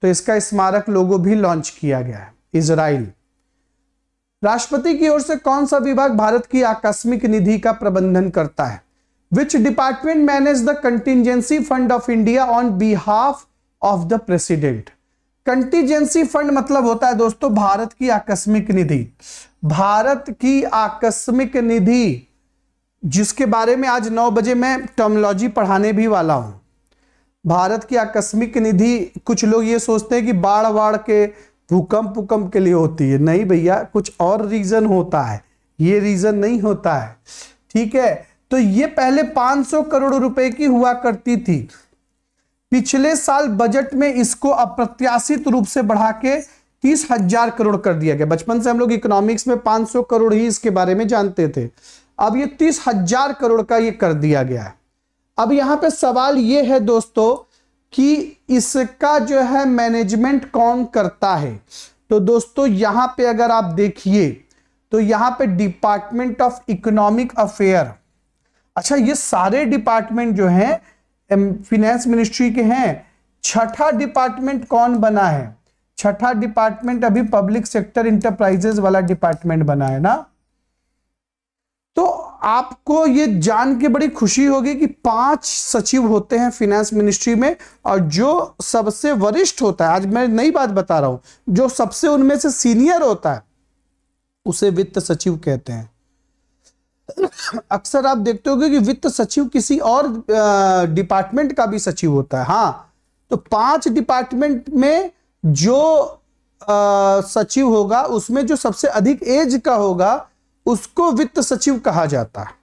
तो इसका स्मारक लोगो भी लॉन्च किया गया है इसराइल राष्ट्रपति की ओर से कौन सा विभाग भारत की आकस्मिक निधि का प्रबंधन करता है which department manage the contingency fund of India on behalf of the president contingency fund मतलब होता है दोस्तों भारत की आकस्मिक निधि भारत की आकस्मिक निधि जिसके बारे में आज 9 बजे मैं टर्मोलॉजी पढ़ाने भी वाला हूं भारत की आकस्मिक निधि कुछ लोग ये सोचते हैं कि बाढ़ बाढ़ के भूकंप भूकंप के लिए होती है नहीं भैया कुछ और रीजन होता है ये रीजन नहीं होता है ठीक है तो ये पहले 500 करोड़ रुपए की हुआ करती थी पिछले साल बजट में इसको अप्रत्याशित रूप से बढ़ा के तीस हजार करोड़ कर दिया गया बचपन से हम लोग इकोनॉमिक्स में 500 करोड़ ही इसके बारे में जानते थे अब ये तीस हजार करोड़ का ये कर दिया गया है अब यहां पे सवाल ये है दोस्तों कि इसका जो है मैनेजमेंट कौन करता है तो दोस्तों यहां पे अगर आप देखिए तो यहां पे डिपार्टमेंट ऑफ इकोनॉमिक अफेयर अच्छा ये सारे डिपार्टमेंट जो हैं फिनेंस मिनिस्ट्री के हैं छठा डिपार्टमेंट कौन बना है छठा डिपार्टमेंट अभी पब्लिक सेक्टर इंटरप्राइजेस वाला डिपार्टमेंट बना है ना तो आपको ये जान के बड़ी खुशी होगी कि पांच सचिव होते हैं फिनेंस मिनिस्ट्री में और जो सबसे वरिष्ठ होता है आज मैं नई बात बता रहा हूं जो सबसे उनमें से सीनियर होता है उसे वित्त सचिव कहते हैं अक्सर आप देखते होंगे कि वित्त सचिव किसी और डिपार्टमेंट का भी सचिव होता है हाँ तो पांच डिपार्टमेंट में जो सचिव होगा उसमें जो सबसे अधिक एज का होगा उसको वित्त सचिव कहा जाता है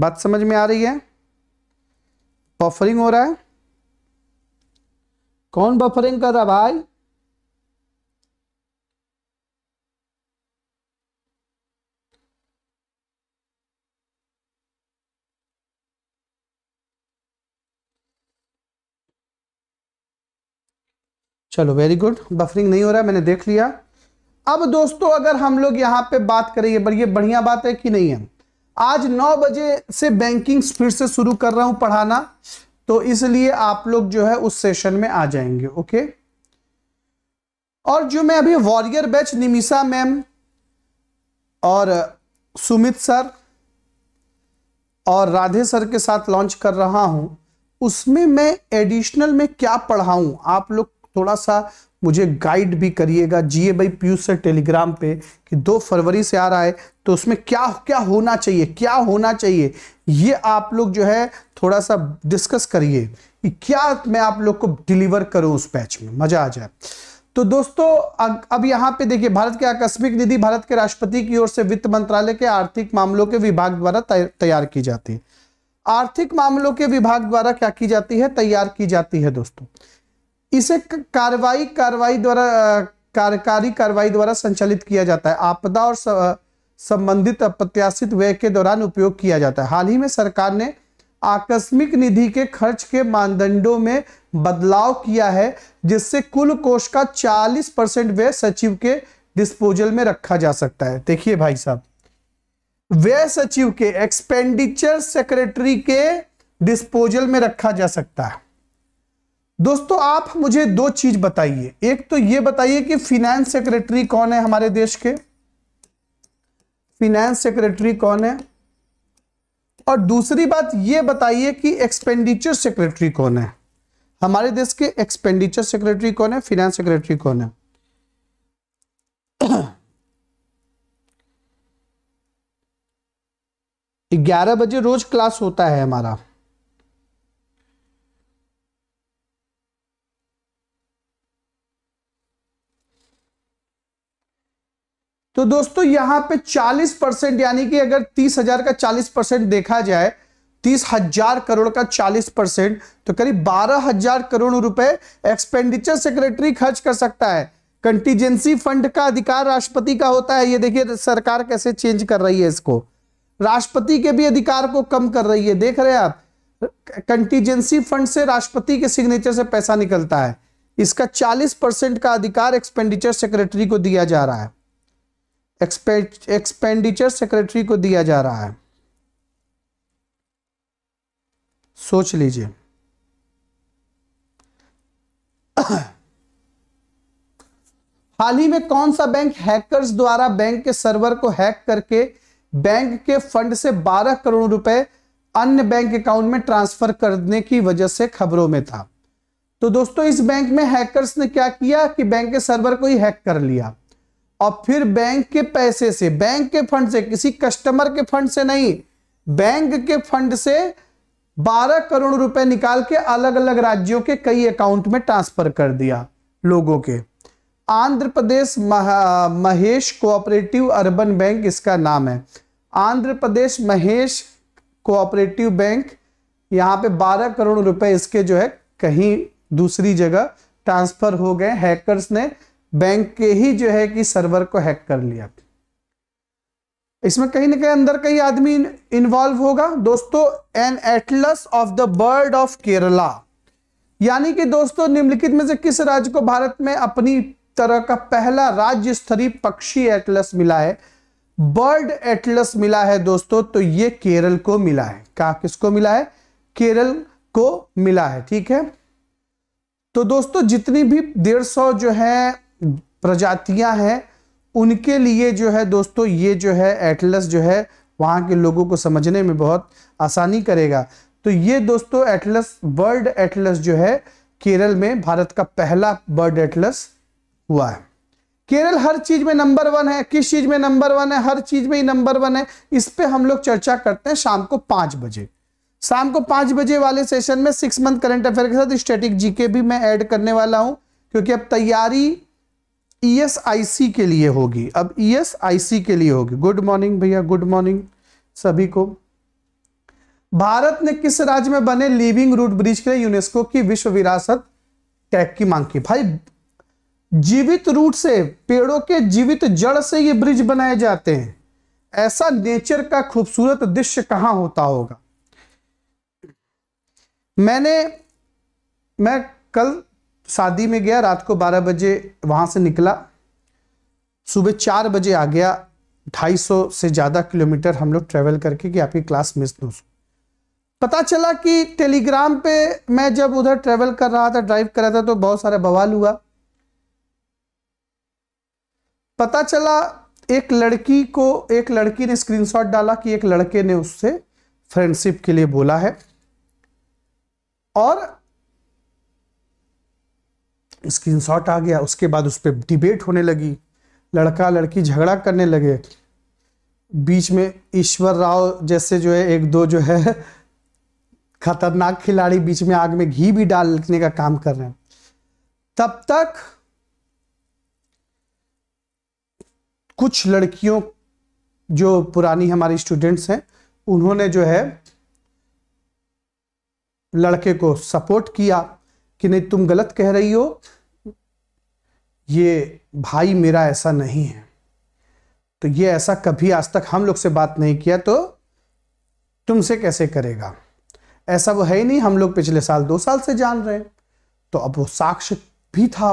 बात समझ में आ रही है बफरिंग हो रहा है कौन बफरिंग कर रहा भाई चलो वेरी गुड बफरिंग नहीं हो रहा है मैंने देख लिया अब दोस्तों अगर हम लोग यहाँ पे बात करें पर ये बढ़िया बात है कि नहीं है आज 9 बजे से बैंकिंग फिर से शुरू कर रहा हूँ पढ़ाना तो इसलिए आप लोग जो है उस सेशन में आ जाएंगे ओके और जो मैं अभी वॉरियर बैच निमिषा मैम और सुमित सर और राधे सर के साथ लॉन्च कर रहा हूं उसमें मैं एडिशनल में क्या पढ़ाऊं आप लोग थोड़ा सा मुझे गाइड भी करिएगा जिए भाई पीयूष से टेलीग्राम पे कि दो फरवरी से आ रहा है तो उसमें क्या क्या होना चाहिए क्या होना चाहिए ये आप लोग जो है थोड़ा सा डिस्कस करिए कि क्या मैं आप लोग को डिलीवर करूं उस बैच में मजा आ जाए तो दोस्तों अब यहाँ पे देखिए भारत के आकस्मिक निधि भारत के राष्ट्रपति की ओर से वित्त मंत्रालय के आर्थिक मामलों के विभाग द्वारा तैयार की जाती है आर्थिक मामलों के विभाग द्वारा क्या की जाती है तैयार की जाती है दोस्तों इसे कार्रवाई कार्रवाई द्वारा कार्यकारी कार्रवाई द्वारा संचालित किया जाता है आपदा और संबंधित अप्रत्याशित व्यय के दौरान उपयोग किया जाता है हाल ही में सरकार ने आकस्मिक निधि के खर्च के मानदंडों में बदलाव किया है जिससे कुल कोष का 40 परसेंट व्यय सचिव के डिस्पोजल में रखा जा सकता है देखिए भाई साहब व्यय सचिव के एक्सपेंडिचर सेक्रेटरी के डिस्पोजल में रखा जा सकता है दोस्तों आप मुझे दो चीज बताइए एक तो ये बताइए कि फिनेंस सेक्रेटरी कौन है हमारे देश के फिनेंस सेक्रेटरी कौन है और दूसरी बात ये बताइए कि एक्सपेंडिचर सेक्रेटरी कौन है हमारे देश के एक्सपेंडिचर सेक्रेटरी कौन है फिनेंस सेक्रेटरी कौन है ग्यारह बजे रोज क्लास होता है हमारा तो दोस्तों यहां पे 40 परसेंट यानी कि अगर तीस हजार का 40 परसेंट देखा जाए तीस हजार करोड़ का 40 परसेंट तो करीब बारह हजार करोड़ रुपए एक्सपेंडिचर सेक्रेटरी खर्च कर सकता है कंटीजेंसी फंड का अधिकार राष्ट्रपति का होता है ये देखिए सरकार कैसे चेंज कर रही है इसको राष्ट्रपति के भी अधिकार को कम कर रही है देख रहे हैं आप कंटीजेंसी फंड से राष्ट्रपति के सिग्नेचर से पैसा निकलता है इसका 40 परसेंट का अधिकार एक्सपेंडिचर सेक्रेटरी को दिया जा रहा है एक्सपेंडिचर सेक्रेटरी को दिया जा रहा है सोच लीजिए हाल ही में कौन सा बैंक हैकर्स द्वारा बैंक के सर्वर को हैक करके बैंक के फंड से 12 करोड़ रुपए अन्य बैंक अकाउंट में ट्रांसफर करने की वजह से खबरों में था तो दोस्तों इस बैंक में हैकर्स ने क्या किया कि बैंक के सर्वर को ही हैक कर लिया और फिर बैंक के पैसे से बैंक के फंड से किसी कस्टमर के फंड से नहीं बैंक के फंड से 12 करोड़ रुपए निकाल के अलग अलग राज्यों के कई अकाउंट में ट्रांसफर कर दिया लोगों के Andhra Pradesh Mahesh cooperative urban bank इसका नाम है आंध्र प्रदेश महेश कोऑपरेटिव बैंक यहां पे 12 करोड़ रुपए इसके जो है कहीं दूसरी जगह ट्रांसफर हो गए हैकर्स ने बैंक के ही जो है कि सर्वर को हैक कर लिया इसमें कहीं ना कहीं अंदर कई आदमी इन्वॉल्व होगा दोस्तों an atlas of the bird of Kerala यानी कि दोस्तों निम्नलिखित में से किस राज्य को भारत में अपनी तरह का पहला राज्य स्तरीय पक्षी एटलस मिला है बर्ड एटलस मिला है दोस्तों तो ये केरल को मिला है कहा किसको मिला है केरल को मिला है ठीक है तो दोस्तों जितनी भी डेढ़ सौ जो है प्रजातियां हैं उनके लिए जो है दोस्तों ये जो है एटलस जो है वहाँ के लोगों को समझने में बहुत आसानी करेगा तो ये दोस्तों एटलस वर्ल्ड एटलस जो है केरल में भारत का पहला बर्ड एटलस हुआ है केरल हर चीज में नंबर वन है किस चीज में नंबर वन है हर चीज में ही नंबर वन है इस पर हम लोग चर्चा करते हैं शाम को पांच बजे शाम को पांच बजे वाले सेशन में सिक्स मंथ करंट अफेयर के साथ स्टैटिक जीके भी मैं ऐड करने वाला हूं क्योंकि अब तैयारी ईएसआईसी e के लिए होगी अब ईएसआईसी e के लिए होगी गुड मॉर्निंग भैया गुड मॉर्निंग सभी को भारत ने किस राज्य में बने लिविंग रूट ब्रिज के लिए यूनेस्को की विश्व विरासत टैग की मांग की भाई जीवित रूट से पेड़ों के जीवित जड़ से ये ब्रिज बनाए जाते हैं ऐसा नेचर का खूबसूरत दृश्य कहां होता होगा मैंने मैं कल शादी में गया रात को बारह बजे वहाँ से निकला सुबह चार बजे आ गया ढाई सौ से ज़्यादा किलोमीटर हम लोग ट्रेवल करके कि आपकी क्लास मिस न हो पता चला कि टेलीग्राम पे मैं जब उधर ट्रेवल कर रहा था ड्राइव कर रहा था तो बहुत सारा बवाल हुआ पता चला एक लड़की को एक लड़की ने स्क्रीनशॉट डाला कि एक लड़के ने उससे फ्रेंडशिप के लिए बोला है और स्क्रीनशॉट आ गया उसके बाद उस पर डिबेट होने लगी लड़का लड़की झगड़ा करने लगे बीच में ईश्वर राव जैसे जो है एक दो जो है खतरनाक खिलाड़ी बीच में आग में घी भी डालने का काम कर रहे हैं तब तक कुछ लड़कियों जो पुरानी हमारी स्टूडेंट्स हैं उन्होंने जो है लड़के को सपोर्ट किया कि नहीं तुम गलत कह रही हो ये भाई मेरा ऐसा नहीं है तो ये ऐसा कभी आज तक हम लोग से बात नहीं किया तो तुमसे कैसे करेगा ऐसा वो है ही नहीं हम लोग पिछले साल दो साल से जान रहे हैं तो अब वो साक्ष्य भी था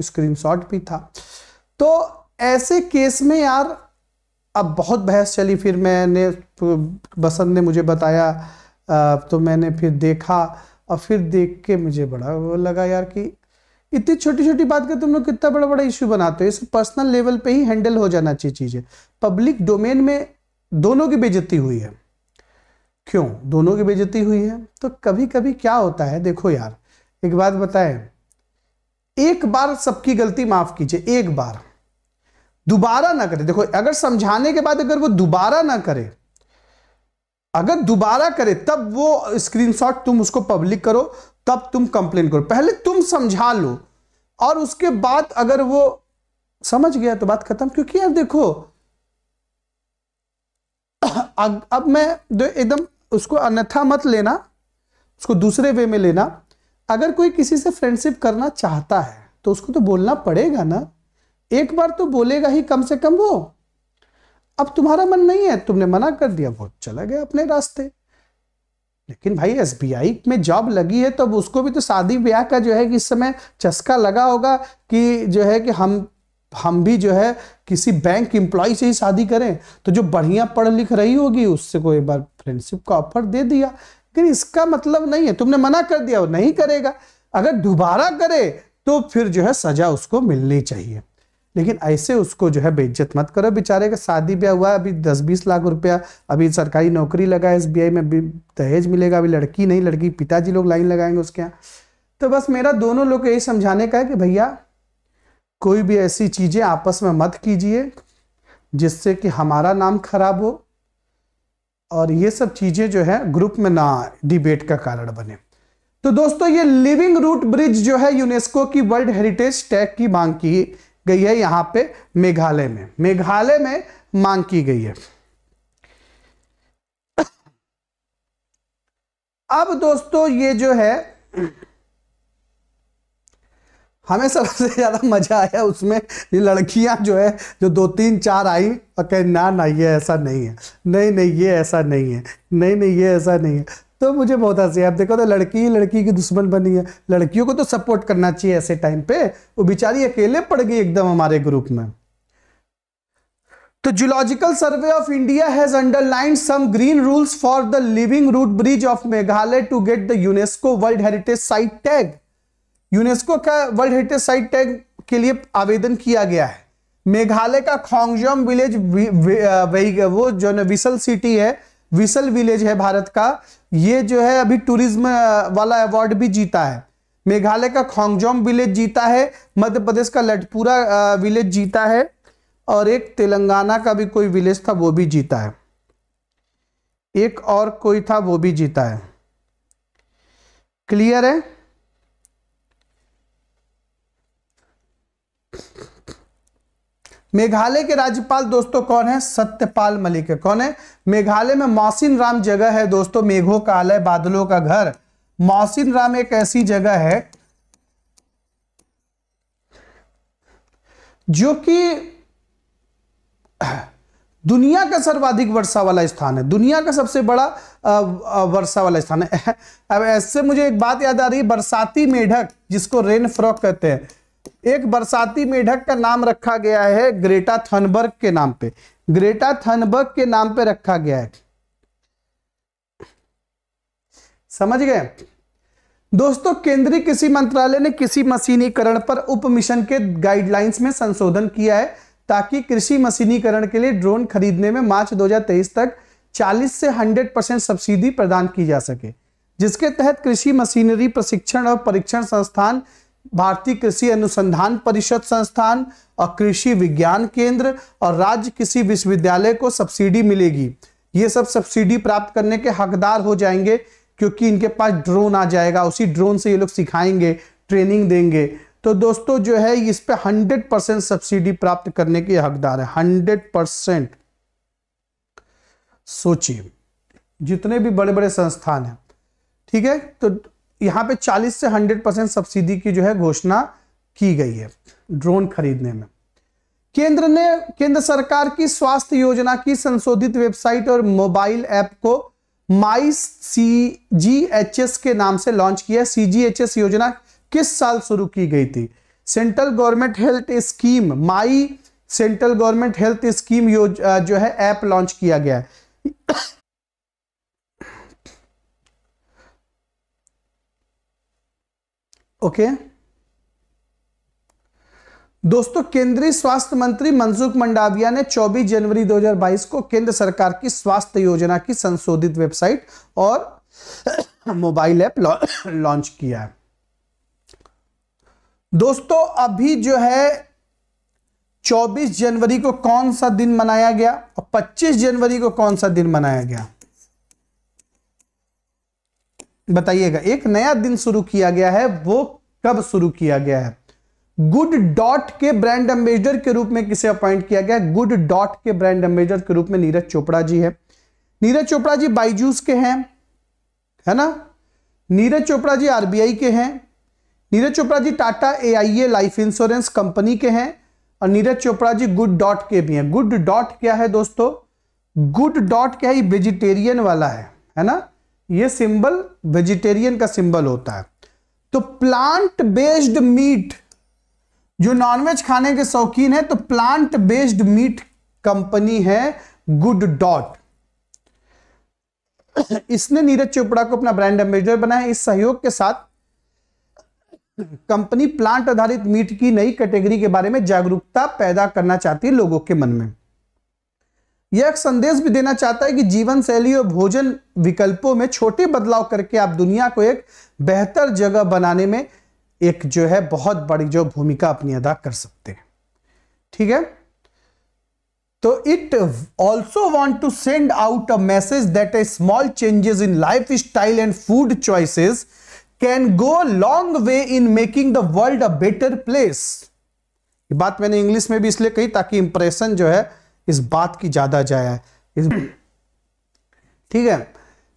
स्क्रीनशॉट भी था तो ऐसे केस में यार अब बहुत बहस चली फिर मैंने बसंत ने मुझे बताया तो मैंने फिर देखा और फिर देख के मुझे बड़ा वो लगा यार कि इतनी छोटी छोटी बात का तुम लोग कितना बड़ा बड़ा इशू बनाते हो इसे पर्सनल लेवल पे ही हैंडल हो जाना चाहिए चीज़ें पब्लिक डोमेन में दोनों की बेजती हुई है क्यों दोनों की बेजती हुई है तो कभी कभी क्या होता है देखो यार एक बात बताए एक बार सबकी गलती माफ कीजिए एक बार दोबारा ना करे देखो अगर समझाने के बाद अगर वो दोबारा ना करे अगर दोबारा करे तब वो स्क्रीनशॉट तुम उसको पब्लिक करो तब तुम कंप्लेन करो पहले तुम समझा लो और उसके बाद अगर वो समझ गया तो बात खत्म क्योंकि यार देखो अग, अब मैं एकदम उसको अन्यथा मत लेना उसको दूसरे वे में लेना अगर कोई किसी से फ्रेंडशिप करना चाहता है तो उसको तो बोलना पड़ेगा ना एक बार तो बोलेगा ही कम से कम वो अब तुम्हारा मन नहीं है तुमने मना कर दिया वो चला गया अपने रास्ते लेकिन भाई एस में जॉब लगी है तो उसको भी तो शादी ब्याह का जो है कि इस समय चस्का लगा होगा कि जो है कि हम हम भी जो है किसी बैंक एम्प्लॉय से ही शादी करें तो जो बढ़िया पढ़ लिख रही होगी उससे को एक बार फ्रेंडशिप का ऑफर दे दिया लेकिन इसका मतलब नहीं है तुमने मना कर दिया वो नहीं करेगा अगर दोबारा करे तो फिर जो है सजा उसको मिलनी चाहिए लेकिन ऐसे उसको जो है बेइज्जत मत करो बेचारे का शादी ब्याह हुआ अभी दस बीस लाख रुपया अभी सरकारी नौकरी लगा एस बी आई में अभी दहेज मिलेगा अभी लड़की नहीं लड़की पिताजी लोग लाइन लगाएंगे उसके यहाँ तो बस मेरा दोनों लोग यही समझाने का है कि भैया कोई भी ऐसी चीज़ें आपस में मत कीजिए जिससे कि हमारा नाम खराब हो और ये सब चीज़ें जो है ग्रुप में ना डिबेट का कारण बने तो दोस्तों ये लिविंग रूट ब्रिज जो है यूनेस्को की वर्ल्ड हेरिटेज टैग की मांग की गई है यहां पे मेघालय में मेघालय में मांग की गई है अब दोस्तों ये जो है हमें सबसे ज़्यादा मज़ा आया उसमें ये लड़कियां जो है जो दो तीन चार आई और कहे ना ना ये ऐसा नहीं है नहीं नहीं ये ऐसा नहीं है नहीं नहीं ये ऐसा नहीं है तो मुझे बहुत हंसी आप देखो तो लड़की लड़की की दुश्मन बनी है लड़कियों को तो सपोर्ट करना चाहिए ऐसे टाइम पे वो बेचारी अकेले पड़ गई एकदम हमारे ग्रुप में तो zoological survey of India has underline some green rules for the living root bridge of Meghalaya to get the UNESCO world heritage site tag UNESCO का वर्ल्ड हेरिटेज साइट टैग के लिए आवेदन किया गया है मेघालय का खोंगजम विलेज वही वे, वे, वो जो है विसल सिटी है विसल विलेज है भारत का ये जो है अभी टूरिज्म वाला अवार्ड भी जीता है मेघालय का खोंगजोम विलेज जीता है मध्य प्रदेश का लटपुरा विलेज जीता है और एक तेलंगाना का भी कोई विलेज था वो भी जीता है एक और कोई था वो भी जीता है क्लियर है मेघालय के राज्यपाल दोस्तों कौन है सत्यपाल मलिक है कौन है मेघालय में मौसिन राम जगह है दोस्तों मेघों का आलय बादलों का घर मौसिन राम एक ऐसी जगह है जो कि दुनिया का सर्वाधिक वर्षा वाला स्थान है दुनिया का सबसे बड़ा वर्षा वाला स्थान है अब ऐसे मुझे एक बात याद आ रही है बरसाती मेढक जिसको रेन फ्रॉक कहते हैं एक बरसाती मेढक का नाम रखा गया है ग्रेटा थनबर्ग के नाम पे ग्रेटा थनबर्ग के नाम पे रखा गया है समझ गए दोस्तों केंद्रीय कृषि मंत्रालय ने कृषि मशीनीकरण पर उप मिशन के गाइडलाइंस में संशोधन किया है ताकि कृषि मशीनीकरण के लिए ड्रोन खरीदने में मार्च 2023 तक 40 से 100 परसेंट सब्सिडी प्रदान की जा सके जिसके तहत कृषि मशीनरी प्रशिक्षण और परीक्षण संस्थान भारतीय कृषि अनुसंधान परिषद संस्थान और कृषि विज्ञान केंद्र और राज्य कृषि विश्वविद्यालय को सब्सिडी मिलेगी ये सब सब्सिडी प्राप्त करने के हकदार हो जाएंगे क्योंकि इनके पास ड्रोन आ जाएगा उसी ड्रोन से ये लोग सिखाएंगे ट्रेनिंग देंगे तो दोस्तों जो है इस पे 100 परसेंट सब्सिडी प्राप्त करने के हकदार है 100 परसेंट सोचिए जितने भी बड़े बड़े संस्थान हैं ठीक है तो यहाँ पे 40 से 100 परसेंट सब्सिडी की जो है घोषणा की गई है ड्रोन खरीदने में केंद्र ने केंद्र सरकार की स्वास्थ्य योजना की संशोधित वेबसाइट और मोबाइल ऐप को माई सी जी एच एस के नाम से लॉन्च किया सी जी एच एस योजना किस साल शुरू की गई थी central government health scheme my central government health scheme जो है ऐप लॉन्च किया गया है ओके दोस्तों केंद्रीय स्वास्थ्य मंत्री मनसुख मंडाविया ने 24 जनवरी 2022 को केंद्र सरकार की स्वास्थ्य योजना की संशोधित वेबसाइट और मोबाइल ऐप लॉन्च किया है दोस्तों अभी जो है 24 जनवरी को कौन सा दिन मनाया गया और 25 जनवरी को कौन सा दिन मनाया गया बताइएगा एक नया दिन शुरू किया गया है वो कब शुरू किया गया है गुड डॉट के ब्रांड एम्बेसडर के रूप में किसे अपॉइंट किया गया गुड डॉट के ब्रांड एम्बेसडर के रूप में नीरज चोपड़ा जी है नीरज चोपड़ा जी बाईजूस के हैं है ना नीरज चोपड़ा जी आरबीआई के हैं Neeraj Chopra ji Tata A I A life insurance company के हैं और नीरज चोपड़ा जी गुड डॉट के भी हैं गुड डॉट क्या है दोस्तों गुड डॉट क्या है वेजिटेरियन वाला है है ना ये सिंबल वेजिटेरियन का सिंबल होता है तो प्लांट बेस्ड मीट जो नॉनवेज खाने के शौकीन तो है तो प्लांट बेस्ड मीट कंपनी है गुड डॉट इसने नीरज चोपड़ा को अपना ब्रांड एम्बेसडर बनाया इस सहयोग के साथ कंपनी प्लांट आधारित मीट की नई कैटेगरी के बारे में जागरूकता पैदा करना चाहती है लोगों के मन में यह संदेश भी देना चाहता है कि जीवन शैली और भोजन विकल्पों में छोटे बदलाव करके आप दुनिया को एक बेहतर जगह बनाने में एक जो है बहुत बड़ी जो भूमिका अपनी अदा कर सकते हैं ठीक है तो it also want to send out a message that a small changes in life style and food choices can go long way in making the world a better place बात मैंने इंग्लिश में भी इसलिए कही ताकि इंप्रेशन जो है इस बात की ज़्यादा जाया है ठीक है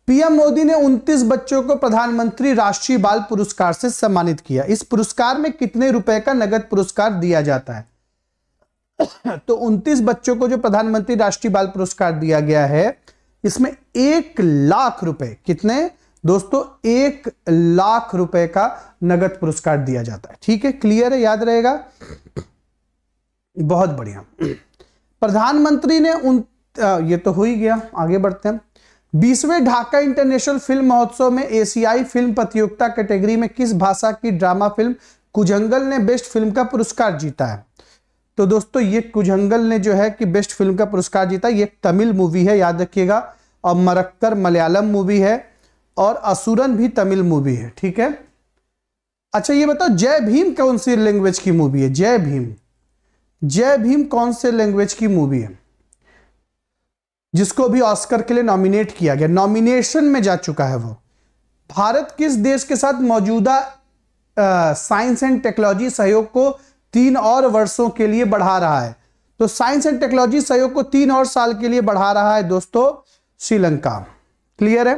पीएम मोदी ने 29 बच्चों को प्रधानमंत्री राष्ट्रीय बाल पुरस्कार से सम्मानित किया इस पुरस्कार में कितने रुपए का नगद पुरस्कार दिया जाता है तो 29 बच्चों को जो प्रधानमंत्री राष्ट्रीय बाल पुरस्कार दिया गया है इसमें एक लाख रुपए कितने दोस्तों एक लाख रुपए का नगद पुरस्कार दिया जाता है ठीक है क्लियर है याद रहेगा बहुत बढ़िया प्रधानमंत्री ने उन आ, ये तो हो ही गया आगे बढ़ते हैं बीसवें ढाका इंटरनेशनल फिल्म महोत्सव में एशियाई फिल्म प्रतियोगिता कैटेगरी में किस भाषा की ड्रामा फिल्म कुजंगल ने बेस्ट फिल्म का पुरस्कार जीता है तो दोस्तों ये कुजंगल ने जो है कि बेस्ट फिल्म का पुरस्कार जीता ये तमिल मूवी है याद रखिएगा और मरक्कर मलयालम मूवी है और असुरन भी तमिल मूवी है ठीक है अच्छा ये बताओ जय भीम कौन सी लैंग्वेज की मूवी है जय भीम जय भीम कौन से लैंग्वेज की मूवी है जिसको भी ऑस्कर के लिए नॉमिनेट किया गया नॉमिनेशन में जा चुका है वो भारत किस देश के साथ मौजूदा साइंस एंड टेक्नोलॉजी सहयोग को तीन और वर्षों के लिए बढ़ा रहा है तो साइंस एंड टेक्नोलॉजी सहयोग को तीन और साल के लिए बढ़ा रहा है दोस्तों श्रीलंका क्लियर है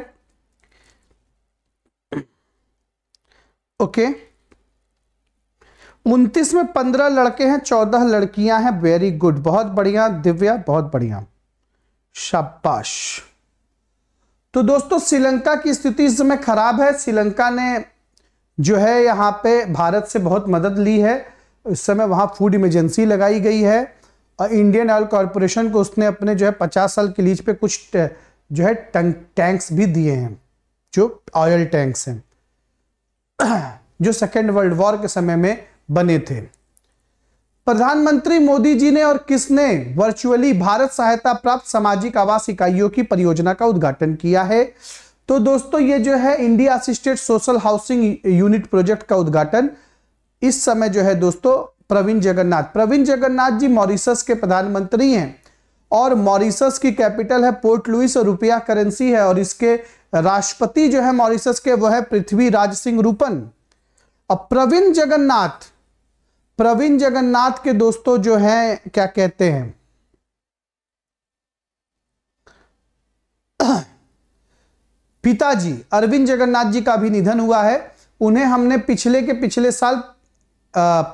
ओके okay. उनतीस में पंद्रह लड़के हैं चौदह लड़कियां हैं वेरी गुड बहुत बढ़िया दिव्या बहुत बढ़िया शाबाश तो दोस्तों श्रीलंका की स्थिति इस समय खराब है श्रीलंका ने जो है यहाँ पे भारत से बहुत मदद ली है इस समय वहाँ फूड इमरजेंसी लगाई गई है और इंडियन ऑयल कॉरपोरेशन को उसने अपने जो है पचास साल के लीज पे कुछ जो है टैंक्स भी दिए हैं जो ऑयल टैंक्स हैं जो सेकेंड वर्ल्ड वॉर के समय में बने थे प्रधानमंत्री मोदी जी ने और किसने वर्चुअली भारत सहायता प्राप्त सामाजिक आवास इकाइयों की परियोजना का उद्घाटन किया है तो दोस्तों ये जो है India assisted social housing unit project का उद्घाटन इस समय जो है दोस्तों Pravind Jugnauth Pravind Jugnauth ji Mauritius के प्रधानमंत्री हैं और मॉरिसस की कैपिटल है पोर्ट लुइस और रुपया करेंसी है और इसके राष्ट्रपति जो है मॉरिसस के वह है पृथ्वीराज सिंह रूपन अब प्रवीण जगन्नाथ प्रवीण जगन्नाथ के दोस्तों जो हैं क्या कहते हैं पिताजी अरविंद जगन्नाथ जी का भी निधन हुआ है उन्हें हमने पिछले के पिछले साल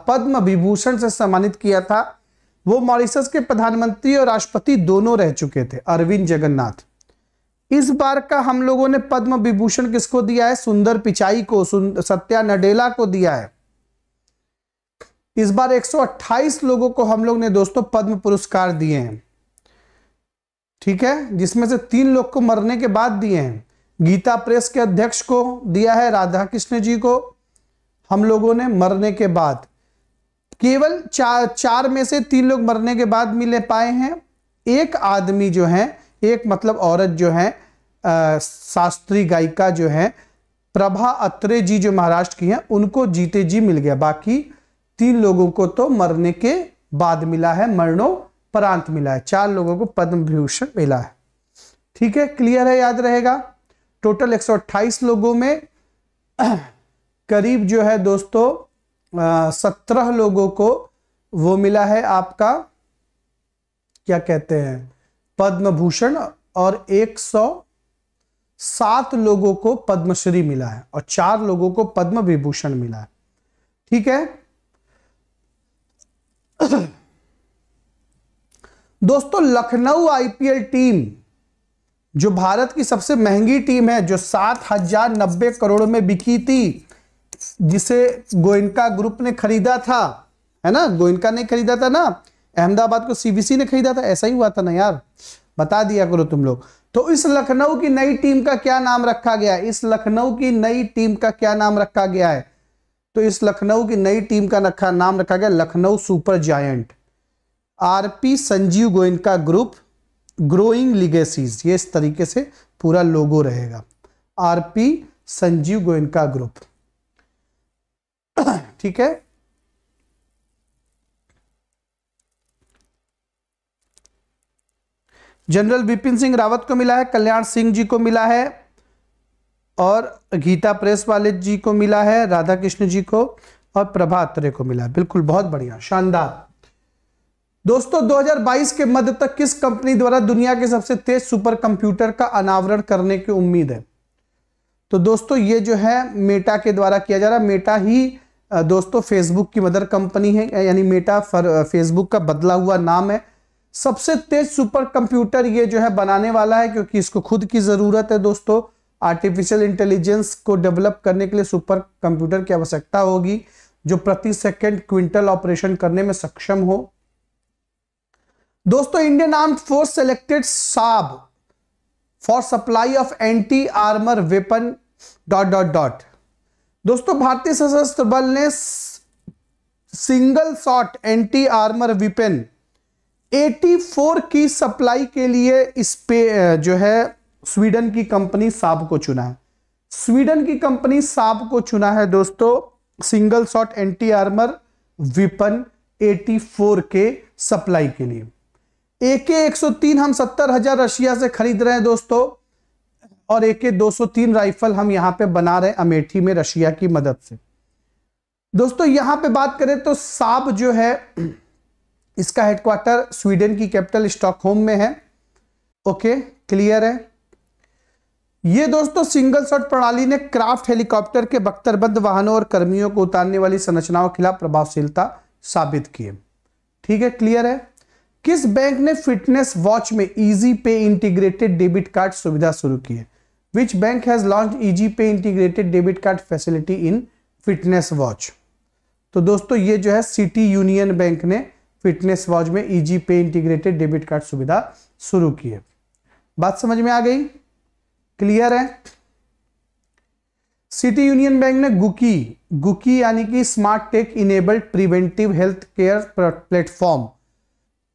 पद्म विभूषण से सम्मानित किया था वो मॉरिशस के प्रधानमंत्री और राष्ट्रपति दोनों रह चुके थे अरविंद जगन्नाथ इस बार का हम लोगों ने पद्म विभूषण किसको दिया है सुंदर पिचाई को सत्या नडेला को दिया है इस बार 128 लोगों को हम लोग ने दोस्तों पद्म पुरस्कार दिए हैं ठीक है जिसमें से तीन लोग को मरने के बाद दिए हैं गीता प्रेस के अध्यक्ष को दिया है राधा कृष्ण जी को हम लोगों ने मरने के बाद केवल चार चार में से तीन लोग मरने के बाद मिले पाए हैं एक आदमी जो है एक मतलब औरत जो है शास्त्रीय गायिका जो है प्रभा अत्रे जी जो महाराष्ट्र की हैं उनको जीते जी मिल गया बाकी तीन लोगों को तो मरने के बाद मिला है मरणोपरांत मिला है चार लोगों को पद्म विभूषण मिला है ठीक है क्लियर है याद रहेगा टोटल एक लोगों में करीब जो है दोस्तों सत्रह लोगों को वो मिला है आपका क्या कहते हैं पद्म भूषण और 107 लोगों को पद्मश्री मिला है और चार लोगों को पद्म विभूषण मिला है ठीक है दोस्तों लखनऊ आईपीएल टीम जो भारत की सबसे महंगी टीम है जो सात हजार नब्बे करोड़ में बिकी थी जिसे गोइनका ग्रुप ने खरीदा था है ना गोइनका ने खरीदा था ना अहमदाबाद को सीबीसी ने खरीदा था ऐसा ही हुआ था ना यार बता दिया करो तुम लोग तो इस लखनऊ की नई टीम का क्या नाम रखा गया है इस लखनऊ की नई टीम का क्या नाम रखा गया है तो इस लखनऊ की नई टीम का रखा नाम रखा गया Lucknow super giant RP Sanjiv Goenka group growing legacies ये इस तरीके से पूरा लोगो रहेगा आरपी संजीव गोयनका ग्रुप ठीक है जनरल बिपिन सिंह रावत को मिला है कल्याण सिंह जी को मिला है और गीता प्रेस वाले जी को मिला है राधा कृष्ण जी को और प्रभात रे को मिला बिल्कुल बहुत बढ़िया शानदार दोस्तों 2022 के मध्य तक किस कंपनी द्वारा दुनिया के सबसे तेज सुपर कंप्यूटर का अनावरण करने की उम्मीद है तो दोस्तों ये जो है मेटा के द्वारा किया जा रहा है मेटा ही दोस्तों फेसबुक की मदर कंपनी है यानी मेटा फर फेसबुक का बदला हुआ नाम है सबसे तेज सुपर कंप्यूटर ये जो है बनाने वाला है क्योंकि इसको खुद की ज़रूरत है दोस्तों आर्टिफिशियल इंटेलिजेंस को डेवलप करने के लिए सुपर कंप्यूटर की आवश्यकता होगी जो प्रति सेकंड क्विंटल ऑपरेशन करने में सक्षम हो दोस्तों Indian arm force selected Saab for supply of anti armour weapon dot dot dot दोस्तों भारतीय सशस्त्र बल ने single shot anti armour weapon 84 की सप्लाई के लिए इस पे जो है स्वीडन की कंपनी साब को चुना है स्वीडन की कंपनी साब को चुना है दोस्तों single shot anti armour weapon 84 के सप्लाई के लिए ए के एक हम सत्तर हजार रशिया से खरीद रहे हैं दोस्तों और ए के 203 राइफल हम यहां पे बना रहे हैं अमेठी में रशिया की मदद से दोस्तों यहां पे बात करें तो साब जो है इसका हेडक्वार्टर स्वीडन की कैपिटल स्टॉकहोम में है ओके क्लियर है ये दोस्तों सिंगल शॉट प्रणाली ने क्राफ्ट हेलीकॉप्टर के बख्तरबंद वाहनों और कर्मियों को उतारने वाली संरचनाओं के खिलाफ प्रभावशीलता साबित की है ठीक है क्लियर है किस बैंक ने फिटनेस वॉच में easy pay integrated debit card सुविधा शुरू की है which bank has launch easy pay integrated debit card facility in fitness watch तो दोस्तों ये जो है सिटी यूनियन बैंक ने फिटनेस वॉच में easy pay integrated debit card सुविधा शुरू की है बात समझ में आ गई क्लियर है सिटी यूनियन बैंक ने गुकी गुकी यानी कि smart tech enabled preventive health care platform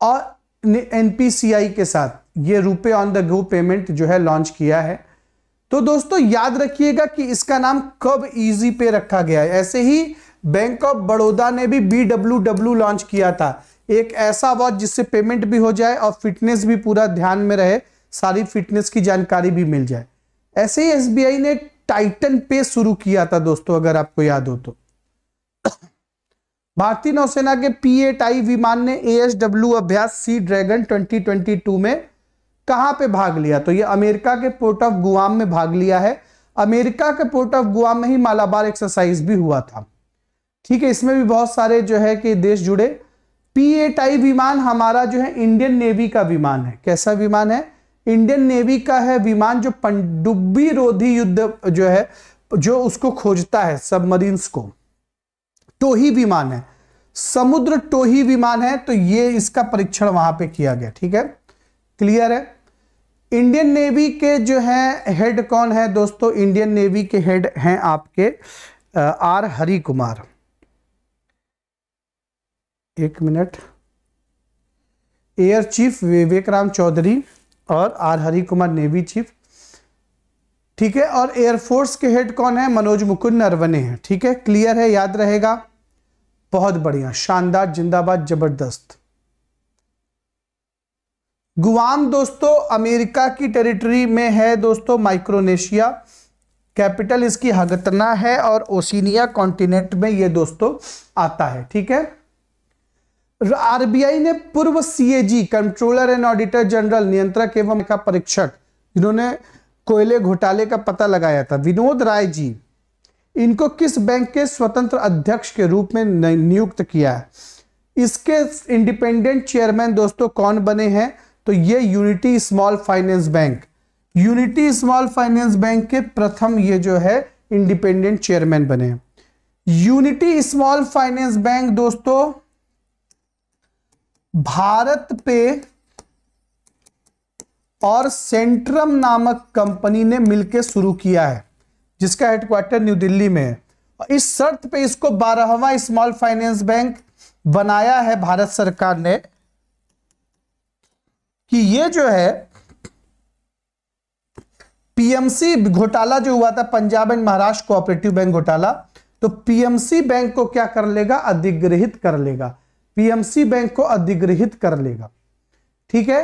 और एनपीसीआई के साथ ये रुपए ऑन द गो पेमेंट जो है लॉन्च किया है तो दोस्तों याद रखिएगा कि इसका नाम कब इजी पे रखा गया है ऐसे ही बैंक ऑफ बड़ौदा ने भी बी डब्ल्यू डब्ल्यू लॉन्च किया था एक ऐसा वॉच जिससे पेमेंट भी हो जाए और फिटनेस भी पूरा ध्यान में रहे सारी फिटनेस की जानकारी भी मिल जाए ऐसे ही एसबीआई ने टाइटन पे शुरू किया था दोस्तों अगर आपको याद हो तो भारतीय नौसेना के पी एट आई विमान ने एएसडब्ल्यू अभ्यास सी ड्रैगन 2022 में कहां पे भाग लिया तो ये अमेरिका के पोर्ट ऑफ गुआम में भाग लिया है अमेरिका के पोर्ट ऑफ गुआम में ही मालाबार एक्सरसाइज भी हुआ था ठीक है इसमें भी बहुत सारे जो है कि देश जुड़े पी एट आई विमान हमारा जो है इंडियन नेवी का विमान है कैसा विमान है इंडियन नेवी का है विमान जो पंडुब्बी रोधी युद्ध जो है जो उसको खोजता है सबमरीन्स को टोही विमान है समुद्र टोही विमान है तो ये इसका परीक्षण वहां पे किया गया ठीक है क्लियर है इंडियन नेवी के जो है हेड कौन है दोस्तों इंडियन नेवी के हेड हैं आपके आर हरि कुमार एक minute air chief Vivek Ram Chaudhari और R Hari Kumar navy chief ठीक है और एयरफोर्स के हेड कौन है मनोज मुकुंद नरवने हैं ठीक है क्लियर है याद रहेगा बहुत बढ़िया शानदार जिंदाबाद जबरदस्त गुआम दोस्तों अमेरिका की टेरिटरी में है दोस्तों माइक्रोनेशिया कैपिटल इसकी हगतना है और ओसिनिया कॉन्टिनेंट में ये दोस्तों आता है ठीक है आरबीआई ने पूर्व CAG controller and auditor general नियंत्रक एवं का परीक्षक जिन्होंने कोयले घोटाले का पता लगाया था विनोद राय जी इनको किस बैंक के स्वतंत्र अध्यक्ष के रूप में नियुक्त किया है इसके इंडिपेंडेंट चेयरमैन दोस्तों कौन बने हैं तो ये Unity small finance bank Unity small finance bank के प्रथम ये जो है इंडिपेंडेंट चेयरमैन बने हैं यूनिटी स्मॉल फाइनेंस बैंक दोस्तों भारत पे और सेंट्रम नामक कंपनी ने मिलकर शुरू किया है जिसका हेडक्वार्टर न्यू दिल्ली में है इस शर्त पे इसको बारहवा स्मॉल फाइनेंस बैंक बनाया है भारत सरकार ने कि ये जो है पीएमसी घोटाला जो हुआ था Punjab and Maharashtra cooperative bank घोटाला तो पीएमसी बैंक को क्या कर लेगा अधिग्रहित कर लेगा पीएमसी बैंक को अधिग्रहित कर लेगा ठीक है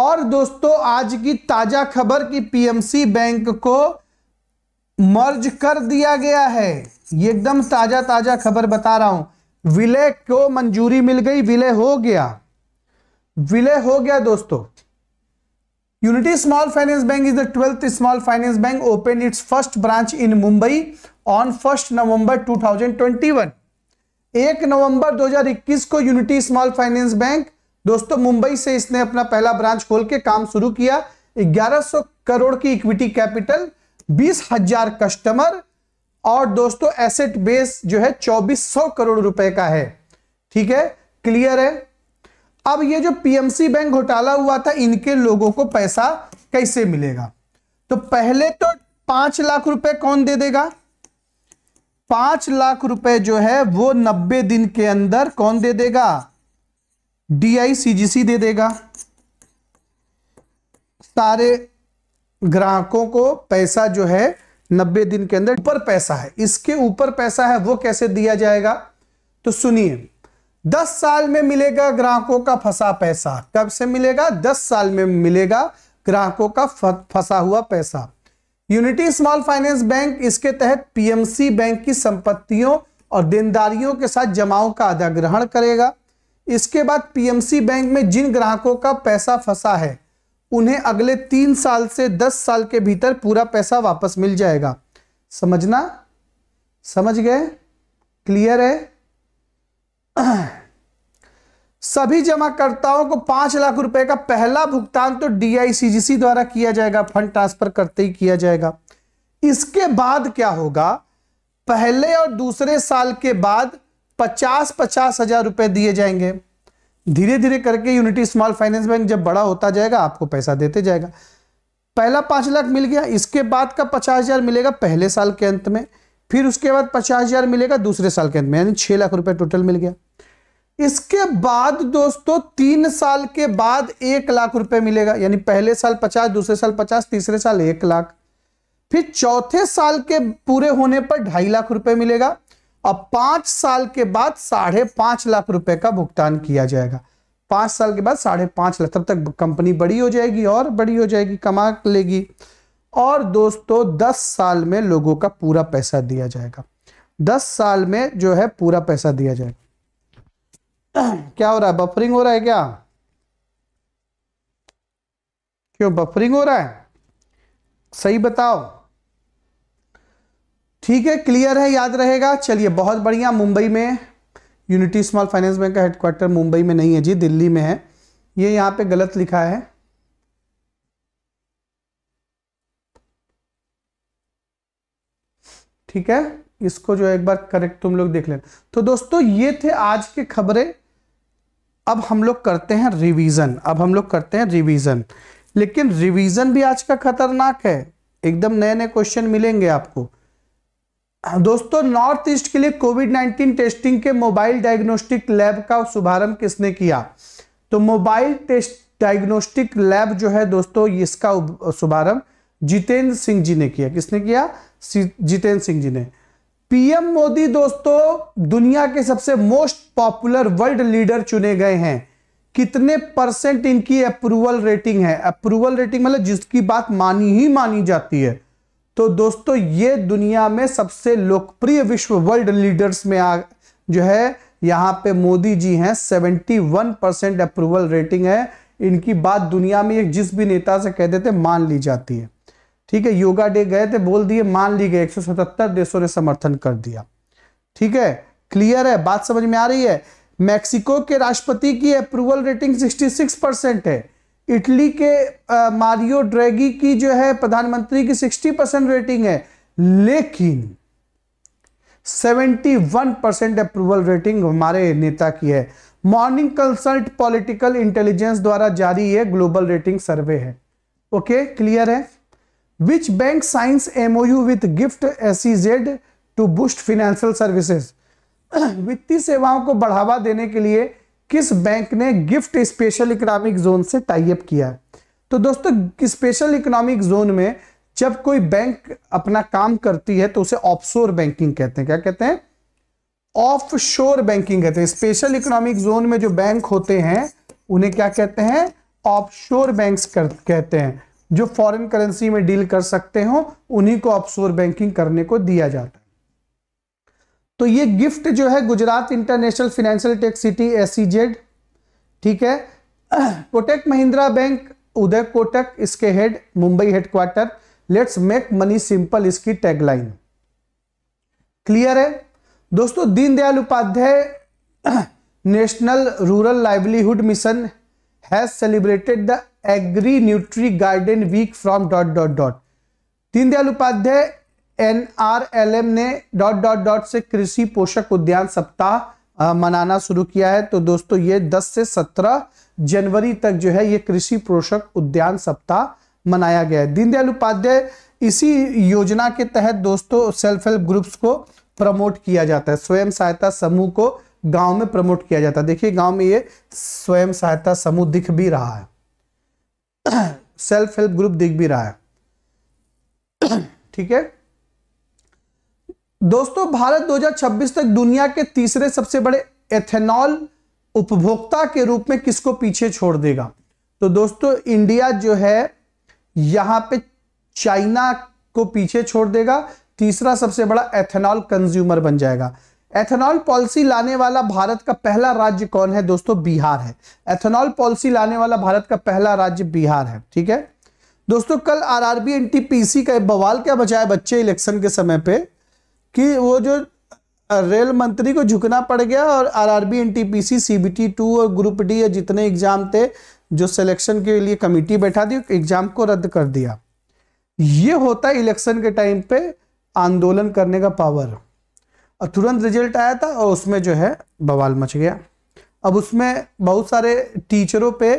और दोस्तों आज की ताजा खबर की पीएमसी बैंक को मर्ज कर दिया गया है ये एकदम ताजा ताजा खबर बता रहा हूं विलय को मंजूरी मिल गई विलय हो गया विलय हो गया दोस्तों Unity small finance bank is the twelfth small finance bank open its first branch in Mumbai on first November 2021. एक नवंबर 2021 को यूनिटी स्मॉल फाइनेंस बैंक दोस्तों मुंबई से इसने अपना पहला ब्रांच खोल के काम शुरू किया 1100 करोड़ की इक्विटी कैपिटल बीस हजार कस्टमर और दोस्तों एसेट बेस जो है 2400 करोड़ रुपए का है ठीक है क्लियर है अब ये जो पीएमसी बैंक घोटाला हुआ था इनके लोगों को पैसा कैसे मिलेगा तो पहले तो पांच लाख रुपए कौन दे देगा पांच लाख रुपए जो है वो नब्बे दिन के अंदर कौन दे देगा डीआईसीजीसी दे देगा सारे ग्राहकों को पैसा जो है नब्बे दिन के अंदर ऊपर पैसा है इसके ऊपर पैसा है वो कैसे दिया जाएगा तो सुनिए दस साल में मिलेगा ग्राहकों का फंसा पैसा कब से मिलेगा दस साल में मिलेगा ग्राहकों का फंसा हुआ पैसा यूनिटी स्मॉल फाइनेंस बैंक इसके तहत पीएमसी बैंक की संपत्तियों और देनदारियों के साथ जमाओं का आधा ग्रहण करेगा इसके बाद पीएमसी बैंक में जिन ग्राहकों का पैसा फंसा है उन्हें अगले तीन साल से दस साल के भीतर पूरा पैसा वापस मिल जाएगा समझना समझ गए क्लियर है सभी जमाकर्ताओं को पांच लाख रुपए का पहला भुगतान तो डीआईसीजीसी द्वारा किया जाएगा फंड ट्रांसफर करते ही किया जाएगा इसके बाद क्या होगा पहले और दूसरे साल के बाद पचास पचास हजार रुपए दिए जाएंगे धीरे धीरे करके यूनिटी स्मॉल फाइनेंस बैंक जब बड़ा होता जाएगा आपको पैसा देते जाएगा पहला पांच लाख मिल गया इसके बाद का पचास हज़ार मिलेगा पहले साल के अंत में फिर उसके बाद पचास हज़ार मिलेगा दूसरे साल के अंत में यानी छह लाख रुपए टोटल मिल गया इसके बाद दोस्तों तीन साल के बाद एक लाख रुपए मिलेगा यानी पहले साल पचास दूसरे साल पचास तीसरे साल एक लाख फिर चौथे साल के पूरे होने पर ढाई लाख रुपए मिलेगा और पांच साल के बाद साढ़े पांच लाख रुपए का भुगतान किया जाएगा पांच साल के बाद साढ़े पांच लाख तब तक कंपनी बड़ी हो जाएगी और बड़ी हो जाएगी कमा लेगी और दोस्तों दस साल में लोगों का पूरा पैसा दिया जाएगा दस साल में जो है पूरा पैसा दिया जाएगा क्या हो रहा है बफरिंग हो रहा है क्या क्यों बफरिंग हो रहा है सही बताओ ठीक है क्लियर है याद रहेगा चलिए बहुत बढ़िया मुंबई में यूनिटी स्मॉल फाइनेंस बैंक का हेडक्वार्टर मुंबई में नहीं है जी दिल्ली में है ये यहां पे गलत लिखा है ठीक है इसको जो एक बार करेक्ट तुम लोग देख लेना तो दोस्तों ये थे आज के खबरें अब हम लोग करते हैं रिवीजन अब हम लोग करते हैं रिवीजन लेकिन रिवीजन भी आज का खतरनाक है एकदम नए नए क्वेश्चन मिलेंगे आपको दोस्तों नॉर्थ ईस्ट के लिए कोविड 19 टेस्टिंग के मोबाइल डायग्नोस्टिक लैब का शुभारंभ किसने किया तो मोबाइल टेस्ट डायग्नोस्टिक लैब जो है दोस्तों इसका शुभारंभ जितेंद्र सिंह जी ने किया किसने किया जितेंद्र सिंह जी ने पीएम मोदी दोस्तों दुनिया के सबसे मोस्ट पॉपुलर वर्ल्ड लीडर चुने गए हैं कितने परसेंट इनकी अप्रूवल रेटिंग है अप्रूवल रेटिंग मतलब जिसकी बात मानी ही मानी जाती है तो दोस्तों ये दुनिया में सबसे लोकप्रिय विश्व वर्ल्ड लीडर्स में आ जो है यहाँ पे मोदी जी हैं 71 परसेंट अप्रूवल रेटिंग है इनकी बात दुनिया में जिस भी नेता से कह देते मान ली जाती है ठीक है योगा डे गए थे बोल दिए मान ली गए 177 देशों ने समर्थन कर दिया ठीक है क्लियर है बात समझ में आ रही है मैक्सिको के राष्ट्रपति की अप्रूवल रेटिंग 66 परसेंट है इटली के आ, मारियो ड्रेगी की जो है प्रधानमंत्री की 60 परसेंट रेटिंग है लेकिन 71 परसेंट अप्रूवल रेटिंग हमारे नेता की है मॉर्निंग कंसल्ट पॉलिटिकल इंटेलिजेंस द्वारा जारी है ग्लोबल रेटिंग सर्वे है ओके क्लियर है which bank signs MOU with gift SEZ to boost financial services वित्तीय सेवाओं को बढ़ावा देने के लिए किस बैंक ने गिफ्ट स्पेशल इकोनॉमिक जोन से टाइप किया है तो दोस्तों स्पेशल इकोनॉमिक जोन में जब कोई बैंक अपना काम करती है तो उसे ऑफशोर बैंकिंग कहते हैं क्या कहते हैं ऑफशोर बैंकिंग कहते हैं स्पेशल इकोनॉमिक जोन में जो बैंक होते हैं उन्हें क्या कहते हैं ऑफशोर बैंक्स कहते हैं जो फॉरेन करेंसी में डील कर सकते हो उन्हीं को ऑफशोर बैंकिंग करने को दिया जाता है तो ये गिफ्ट जो है Gujarat international financial tech city S ठीक है कोटेक महिंद्रा बैंक उदय कोटक इसके head Mumbai headquarter let's make money simple इसकी टैगलाइन क्लियर है दोस्तों Deendayal Upadhyay national rural livelihood mission has celebrated the agri nutri garden week from dot dot dot Deendayal Upadhyay NRLM ने dot dot dot से कृषि पोषक उद्यान सप्ताह मनाना शुरू किया है तो दोस्तों ये 10 से 17 जनवरी तक जो है ये कृषि पोषक उद्यान सप्ताह मनाया गया है दीनदयाल उपाध्याय इसी योजना के तहत दोस्तों सेल्फ हेल्प ग्रुप्स को प्रमोट किया जाता है स्वयं सहायता समूह को गांव में प्रमोट किया जाता है देखिए गांव में ये स्वयं सहायता समूह दिख भी रहा है सेल्फ हेल्प ग्रुप दिख भी रहा है ठीक है दोस्तों भारत 2026 तक दुनिया के तीसरे सबसे बड़े एथेनॉल उपभोक्ता के रूप में किसको पीछे छोड़ देगा तो दोस्तों इंडिया जो है यहां पे चाइना को पीछे छोड़ देगा तीसरा सबसे बड़ा एथेनॉल कंज्यूमर बन जाएगा एथेनॉल पॉलिसी लाने वाला भारत का पहला राज्य कौन है दोस्तों बिहार है एथेनॉल पॉलिसी लाने वाला भारत का पहला राज्य बिहार है ठीक है दोस्तों कल आरआरबी एनटीपीसी का बवाल क्या बचाए बच्चे इलेक्शन के समय पे कि वो जो रेल मंत्री को झुकना पड़ गया और आरआरबी एनटीपीसी सीबीटी टू और ग्रुप डी या जितने एग्जाम थे जो सिलेक्शन के लिए कमेटी बैठा दी एग्जाम को रद्द कर दिया ये होता है इलेक्शन के टाइम पे आंदोलन करने का पावर और तुरंत रिजल्ट आया था और उसमें जो है बवाल मच गया अब उसमें बहुत सारे टीचरों पे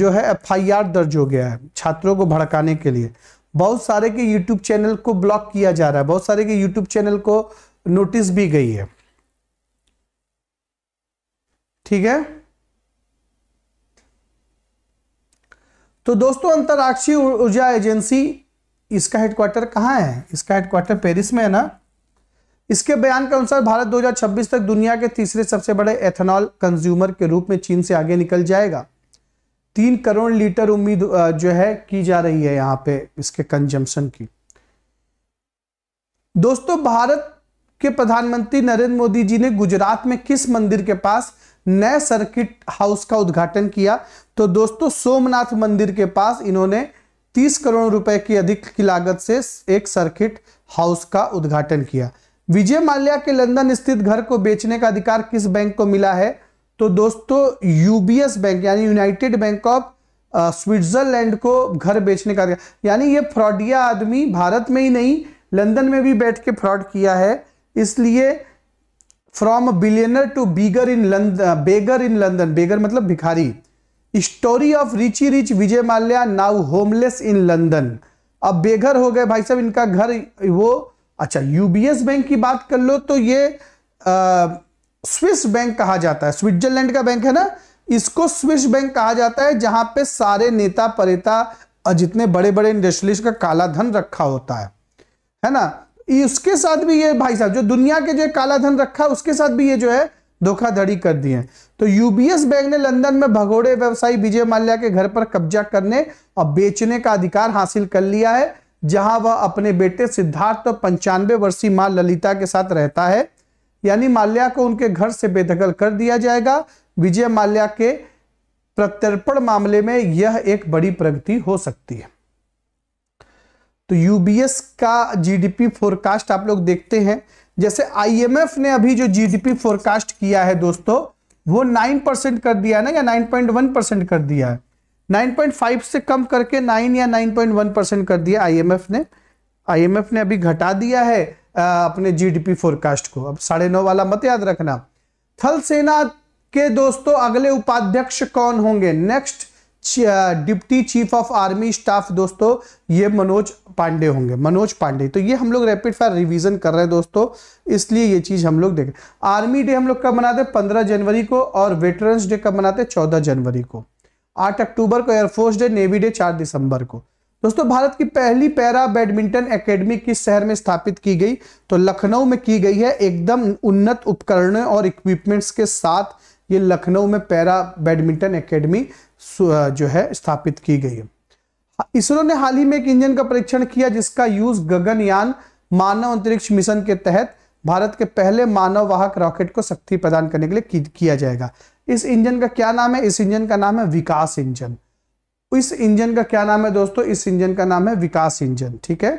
जो है एफआईआर दर्ज हो गया है छात्रों को भड़काने के लिए बहुत सारे के यूट्यूब चैनल को ब्लॉक किया जा रहा है बहुत सारे के यूट्यूब चैनल को नोटिस भी गई है ठीक है तो दोस्तों अंतर्राष्ट्रीय ऊर्जा एजेंसी इसका हेडक्वार्टर कहाँ है इसका हेडक्वार्टर पेरिस में है ना इसके बयान के अनुसार भारत 2026 तक दुनिया के तीसरे सबसे बड़े एथेनॉल कंज्यूमर के रूप में चीन से आगे निकल जाएगा तीन करोड़ लीटर उम्मीद जो है की जा रही है यहां पे इसके कंजम्पशन की दोस्तों भारत के प्रधानमंत्री नरेंद्र मोदी जी ने गुजरात में किस मंदिर के पास नए सर्किट हाउस का उद्घाटन किया तो दोस्तों सोमनाथ मंदिर के पास इन्होंने 30 करोड़ रुपए की अधिक की लागत से एक सर्किट हाउस का उद्घाटन किया विजय माल्या के लंदन स्थित घर को बेचने का अधिकार किस बैंक को मिला है तो दोस्तों यूबीएस बैंक यानी यूनाइटेड बैंक ऑफ स्विट्जरलैंड को घर बेचने का यानी ये फ्रॉडिया आदमी भारत में ही नहीं लंदन में भी बैठ के फ्रॉड किया है इसलिए from billionaire to beggar in London beggar in London beggar मतलब भिखारी story of richie rich Vijay Mallya now homeless in London अब बेघर हो गए भाई साहब इनका घर वो अच्छा यूबीएस बैंक की बात कर लो तो ये स्विस बैंक कहा जाता है स्विट्जरलैंड का बैंक है ना इसको स्विस बैंक कहा जाता है जहां पे सारे नेता परेता और जितने बड़े बड़े इंडस्ट्रियलिस्ट का काला धन रखा होता है है ना इसके साथ भी ये भाई साहब जो दुनिया के जो काला धन रखा है उसके साथ भी ये जो है धोखाधड़ी कर दी है तो यूबीएस बैंक ने लंदन में भगोड़े व्यवसायी विजय माल्या के घर पर कब्जा करने और बेचने का अधिकार हासिल कर लिया है जहां वह अपने बेटे सिद्धार्थ पंचानवे वर्षीय मां ललिता के साथ रहता है यानी माल्या को उनके घर से बेदखल कर दिया जाएगा विजय माल्या के प्रत्यर्पण मामले में यह एक बड़ी प्रगति हो सकती है तो यूबीएस का जीडीपी फोरकास्ट आप लोग देखते हैं जैसे आईएमएफ ने अभी जो जीडीपी फोरकास्ट किया है दोस्तों वो 9 परसेंट कर दिया है ना या 9.1 परसेंट कर दिया है 9.5 से कम करके 9 या 9.1 परसेंट कर दिया आईएमएफ ने आईएमएफ ने अभी घटा दिया है आ, अपने जीडीपी फोरकास्ट को अब साढ़े नौ वाला मत याद रखना थल सेना के दोस्तों अगले उपाध्यक्ष कौन होंगे next deputy chief of army staff दोस्तों ये मनोज पांडे होंगे मनोज पांडे तो ये हम लोग रैपिड फायर रिवीजन कर रहे हैं दोस्तों इसलिए ये चीज हम लोग देखें आर्मी डे हम लोग कब मनाते हैं पंद्रह जनवरी को और वेटरन्स डे कब मनाते हैं चौदह जनवरी को आठ अक्टूबर को एयरफोर्स डे नेवी डे चार दिसंबर को दोस्तों भारत की पहली पैरा बैडमिंटन एकेडमी किस शहर में स्थापित की गई तो लखनऊ में की गई है एकदम उन्नत उपकरणों और इक्विपमेंट्स के साथ ये लखनऊ में पैरा बैडमिंटन एकेडमी जो है स्थापित की गई है इसरो ने हाल ही में एक इंजन का परीक्षण किया जिसका यूज गगनयान मानव अंतरिक्ष मिशन के तहत भारत के पहले मानव वाहक रॉकेट को शक्ति प्रदान करने के लिए किया जाएगा इस इंजन का क्या नाम है इस इंजन का नाम है विकास इंजन इस इंजन का क्या नाम है दोस्तों इस इंजन का नाम है विकास इंजन ठीक है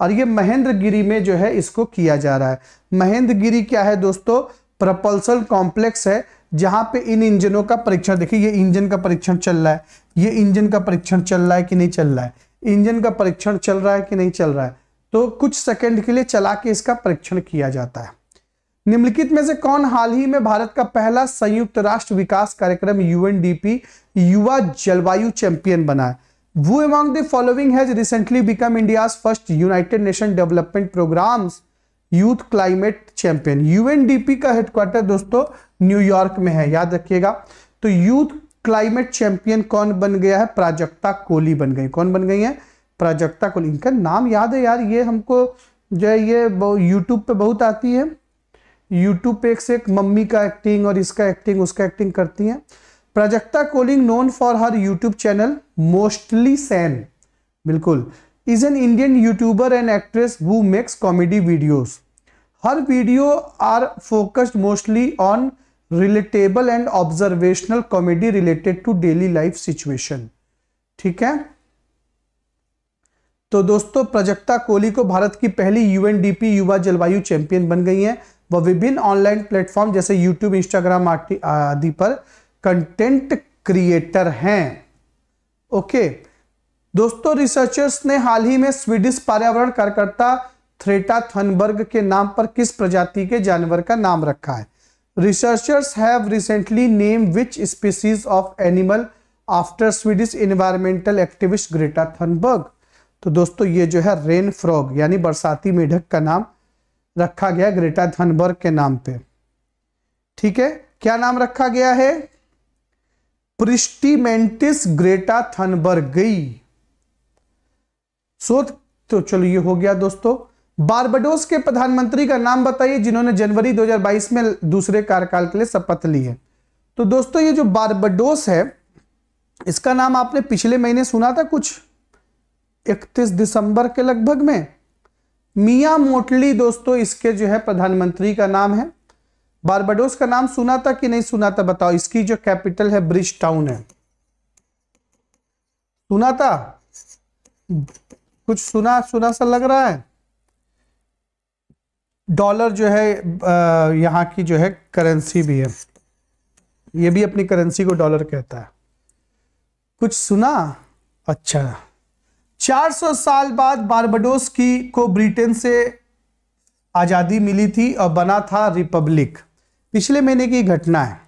और ये महेंद्र गिरी में जो है इसको किया जा रहा है महेंद्र गिरी क्या है दोस्तों प्रपल्सल कॉम्प्लेक्स है जहां पे इन इंजनों का परीक्षण देखिए ये इंजन का परीक्षण चल रहा है ये इंजन का परीक्षण चल रहा है कि नहीं चल रहा है इंजन का परीक्षण चल रहा है कि नहीं चल रहा है तो कुछ सेकंड के लिए चला के इसका परीक्षण किया जाता है निम्नलिखित में से कौन हाल ही में भारत का पहला संयुक्त राष्ट्र विकास कार्यक्रम यूएनडीपी युवा जलवायु चैंपियन बना है वो among the following has recently become India first United Nation development programme youth climate champion UNDP का हेडक्वार्टर दोस्तों न्यूयॉर्क में है याद रखिएगा तो यूथ क्लाइमेट चैंपियन कौन बन गया है प्राजक्ता कोहली बन गई कौन बन गई है प्राजक्ता कोहली इनका नाम याद है यार ये हमको जो है ये यूट्यूब पे बहुत आती है यूट्यूब पे से एक मम्मी का एक्टिंग और इसका एक्टिंग उसका एक्टिंग करती हैं Prajakta Koli known for her YouTube channel mostly sane बिल्कुल is an Indian YouTuber and actress वो makes comedy videos her video are focused mostly on relatable and observational comedy related to daily life situation ठीक है तो दोस्तों प्रजक्ता कोहली को भारत की पहली UNDP युवा जलवायु चैंपियन बन गई हैं वह विभिन्न ऑनलाइन प्लेटफॉर्म जैसे यूट्यूब इंस्टाग्राम आदि पर कंटेंट क्रिएटर हैं ओके दोस्तों रिसर्चर्स ने हाल ही में स्वीडिश पर्यावरण कार्यकर्ता थ्रेटा थनबर्ग के नाम पर किस प्रजाति के जानवर का नाम रखा है researchers have recently name which species of animal after Swedish environmental activist Greta Thunberg तो दोस्तों ये जो है रेन फ्रॉग यानी बरसाती मेढक का नाम रखा गया ग्रेटा थनबर्ग के नाम पे ठीक है क्या नाम रखा गया है प्रिस्टीमेंटिस ग्रेटा थनबर्ग सो तो चलो ये हो गया दोस्तों बारबडोस के प्रधानमंत्री का नाम बताइए जिन्होंने जनवरी 2022 में दूसरे कार्यकाल के लिए शपथ ली है तो दोस्तों ये जो बारबडोस है इसका नाम आपने पिछले महीने सुना था कुछ 31 दिसंबर के लगभग में मिया मोटली दोस्तों इसके जो है प्रधानमंत्री का नाम है बारबाडोस का नाम सुना था कि नहीं सुना था बताओ इसकी जो कैपिटल है ब्रिज टाउन है सुना था कुछ सुना सुना सा लग रहा है डॉलर जो है यहाँ की जो है करेंसी भी है ये भी अपनी करेंसी को डॉलर कहता है कुछ सुना अच्छा 400 साल बाद बारबाडोस की को ब्रिटेन से आज़ादी मिली थी और बना था रिपब्लिक पिछले महीने की घटना है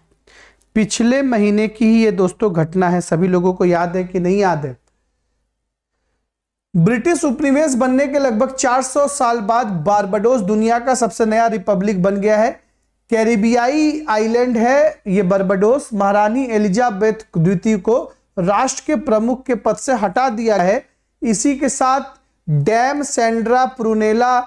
पिछले महीने की ही ये दोस्तों घटना है सभी लोगों को याद है कि नहीं याद है ब्रिटिश उपनिवेश बनने के लगभग 400 साल बाद बारबाडोस दुनिया का सबसे नया रिपब्लिक बन गया है कैरिबियाई आइलैंड है ये बारबाडोस महारानी एलिजाबेथ द्वितीय को राष्ट्र के प्रमुख के पद से हटा दिया है इसी के साथ डैम सेंड्रा प्रूनेला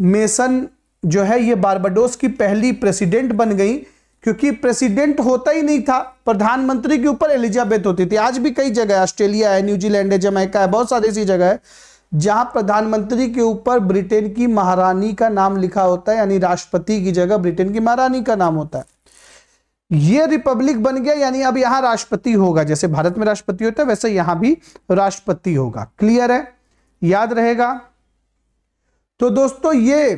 मेसन जो है ये बारबाडोस की पहली प्रेसिडेंट बन गई क्योंकि प्रेसिडेंट होता ही नहीं था प्रधानमंत्री के ऊपर एलिजाबेथ होती थी आज भी कई जगह ऑस्ट्रेलिया है न्यूजीलैंड है जमैका है बहुत सारी ऐसी जगह है जहां प्रधानमंत्री के ऊपर ब्रिटेन की महारानी का नाम लिखा होता है यानी राष्ट्रपति की जगह ब्रिटेन की महारानी का नाम होता है ये रिपब्लिक बन गया यानी अब यहां राष्ट्रपति होगा जैसे भारत में राष्ट्रपति होता है वैसे यहां भी राष्ट्रपति होगा क्लियर है याद रहेगा तो दोस्तों ये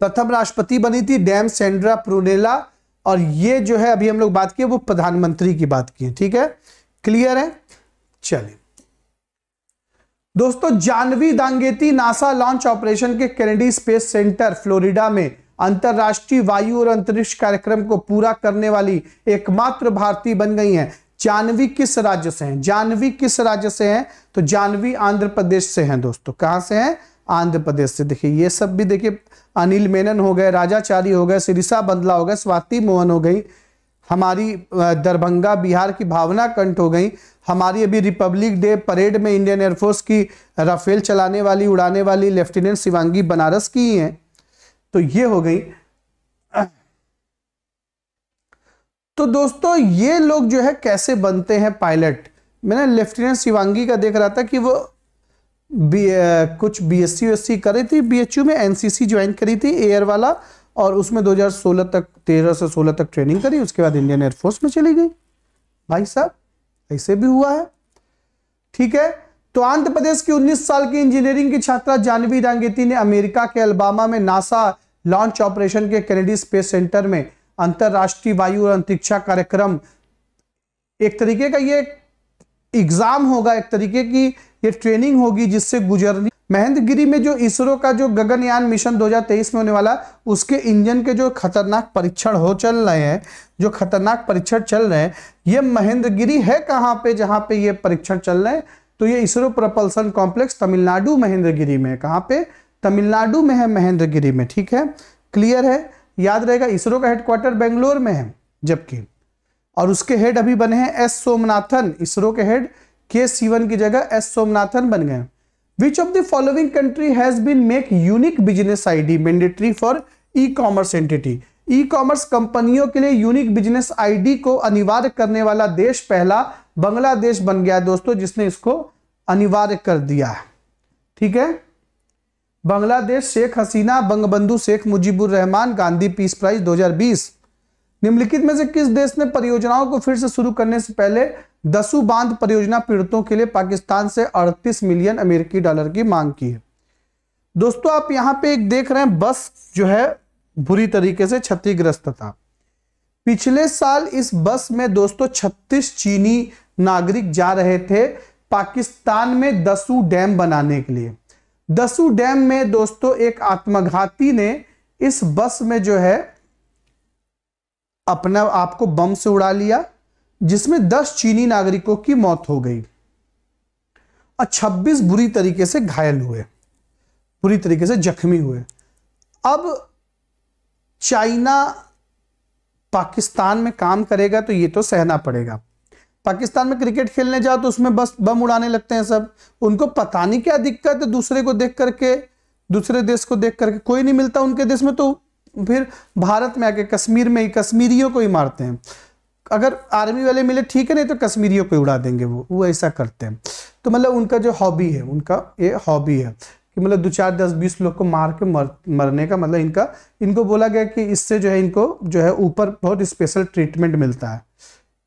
प्रथम राष्ट्रपति बनी थी डैम सेंड्रा प्रूनेला और ये जो है अभी हम लोग बात किए वो प्रधानमंत्री की बात की ठीक है क्लियर है चलिए दोस्तों Jahnavi Dangeti NASA launch operation के कैनेडी स्पेस सेंटर फ्लोरिडा में अंतर्राष्ट्रीय वायु और अंतरिक्ष कार्यक्रम को पूरा करने वाली एकमात्र भारतीय बन गई हैं जानवी किस राज्य से हैं जानवी किस राज्य से हैं तो जानवी आंध्र प्रदेश से हैं दोस्तों कहाँ से हैं आंध्र प्रदेश से देखिए ये सब भी देखिए अनिल मेनन हो गए राजाचारी हो गए सिरिसा बंदला हो गए स्वाति मोहन हो गई हमारी दरभंगा बिहार की भावना कंठ हो गई हमारी अभी रिपब्लिक डे परेड में इंडियन एयरफोर्स की राफेल चलाने वाली उड़ाने वाली लेफ्टिनेंट शिवांगी बनारस की ही हैं तो ये हो गई तो दोस्तों ये लोग जो है कैसे बनते हैं पायलट मैंने लेफ्टिनेंट शिवांगी का देख रहा था कि वो बी कुछ बी एस सी करी थी बी में एनसीसी ज्वाइन करी थी एयर वाला और उसमें 2016 तक 13 से 16 तक ट्रेनिंग करी उसके बाद इंडियन एयरफोर्स में चली गई भाई साहब ऐसे भी हुआ है ठीक है तो आंध्र प्रदेश की 19 साल की इंजीनियरिंग की छात्रा जानवी रंगेती ने अमेरिका के अल्बामा में नासा लॉन्च ऑपरेशन के कैनेडी स्पेस सेंटर में अंतर्राष्ट्रीय वायु और अंतरिक्षा कार्यक्रम एक तरीके का ये एग्जाम होगा एक तरीके की ये ट्रेनिंग होगी जिससे गुजरनी महेंद्रगिरी में जो इसरो का जो गगनयान मिशन 2023 में होने वाला उसके इंजन के जो खतरनाक परीक्षण हो चल रहे हैं जो खतरनाक परीक्षण चल रहे हैं ये महेंद्रगिरी है कहाँ पे जहाँ पे ये परीक्षण चल रहे हैं तो ये इसरो प्रपल्सन कॉम्प्लेक्स तमिलनाडु महेंद्रगिरी में कहाँ पे तमिलनाडु में है महेंद्रगिरी में ठीक है क्लियर है याद रहेगा इसरो का हेडक्वार्टर बेंगलोर में है जबकि और उसके हेड अभी बने हैं एस सोमनाथन इसरो के हेड के सीवन की जगह एस सोमनाथन बन गए which of the following country has been make unique business ID mandatory for ecommerce entity ecommerce कंपनियों के लिए यूनिक बिजनेस आईडी को अनिवार्य करने वाला देश पहला बांग्लादेश बन गया दोस्तों जिसने इसको अनिवार्य कर दिया है ठीक है बांग्लादेश शेख हसीना बंगबंधु शेख मुजीबुर रहमान गांधी पीस प्राइज 2020 निम्नलिखित में से किस देश ने परियोजनाओं को फिर से शुरू करने से पहले दसु बांध परियोजना पीड़ितों के लिए पाकिस्तान से 38 मिलियन अमेरिकी डॉलर की मांग की है दोस्तों आप यहां पे एक देख रहे हैं बस जो है बुरी तरीके से क्षतिग्रस्त था पिछले साल इस बस में दोस्तों छत्तीस चीनी नागरिक जा रहे थे पाकिस्तान में दसू डैम बनाने के लिए दसू डैम में दोस्तों एक आत्मघाती ने इस बस में जो है अपना आपको बम से उड़ा लिया जिसमें दस चीनी नागरिकों की मौत हो गई और छब्बीस बुरी तरीके से घायल हुए बुरी तरीके से जख्मी हुए अब चाइना पाकिस्तान में काम करेगा तो ये तो सहना पड़ेगा पाकिस्तान में क्रिकेट खेलने जाओ तो उसमें बस बम उड़ाने लगते हैं सब उनको पता नहीं क्या दिक्कत है दूसरे को देख करके दूसरे देश को देख करके कोई नहीं मिलता उनके देश में तो फिर भारत में आके कश्मीर में ही कश्मीरियों को ही मारते हैं अगर आर्मी वाले मिले ठीक है नहीं तो कश्मीरियों को उड़ा देंगे वो वो ऐसा करते हैं तो मतलब उनका जो हॉबी है उनका ये हॉबी है कि मतलब दो चार दस बीस लोग को मार के मर मरने का मतलब इनका इनको बोला गया कि इससे जो है इनको जो है ऊपर बहुत स्पेशल ट्रीटमेंट मिलता है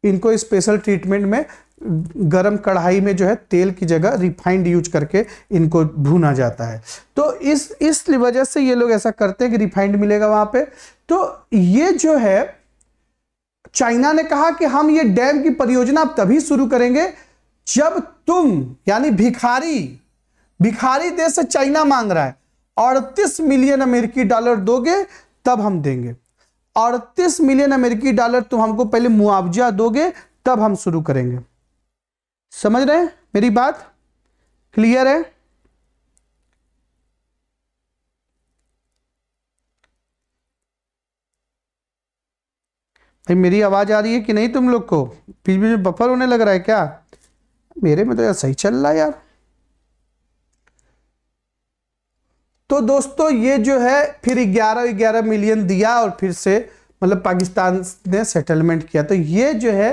इनको स्पेशल ट्रीटमेंट में गरम कढ़ाई में जो है तेल की जगह रिफाइंड यूज करके इनको भूना जाता है तो इस इस वजह से ये लोग ऐसा करते हैं कि रिफाइंड मिलेगा वहां पे तो ये जो है चाइना ने कहा कि हम ये डैम की परियोजना तभी शुरू करेंगे जब तुम यानी भिखारी भिखारी देश से चाइना मांग रहा है अड़तीस मिलियन अमेरिकी डॉलर दोगे तब हम देंगे अड़तीस मिलियन अमेरिकी डॉलर तुम हमको पहले मुआवजा दोगे तब हम शुरू करेंगे समझ रहे हैं मेरी बात क्लियर है भाई मेरी आवाज़ आ रही है कि नहीं तुम लोग को बीच बीच में बफर होने लग रहा है क्या मेरे में तो यार सही चल रहा है यार तो दोस्तों ये जो है फिर ग्यारह ग्यारह मिलियन दिया और फिर से मतलब पाकिस्तान ने सेटलमेंट किया तो ये जो है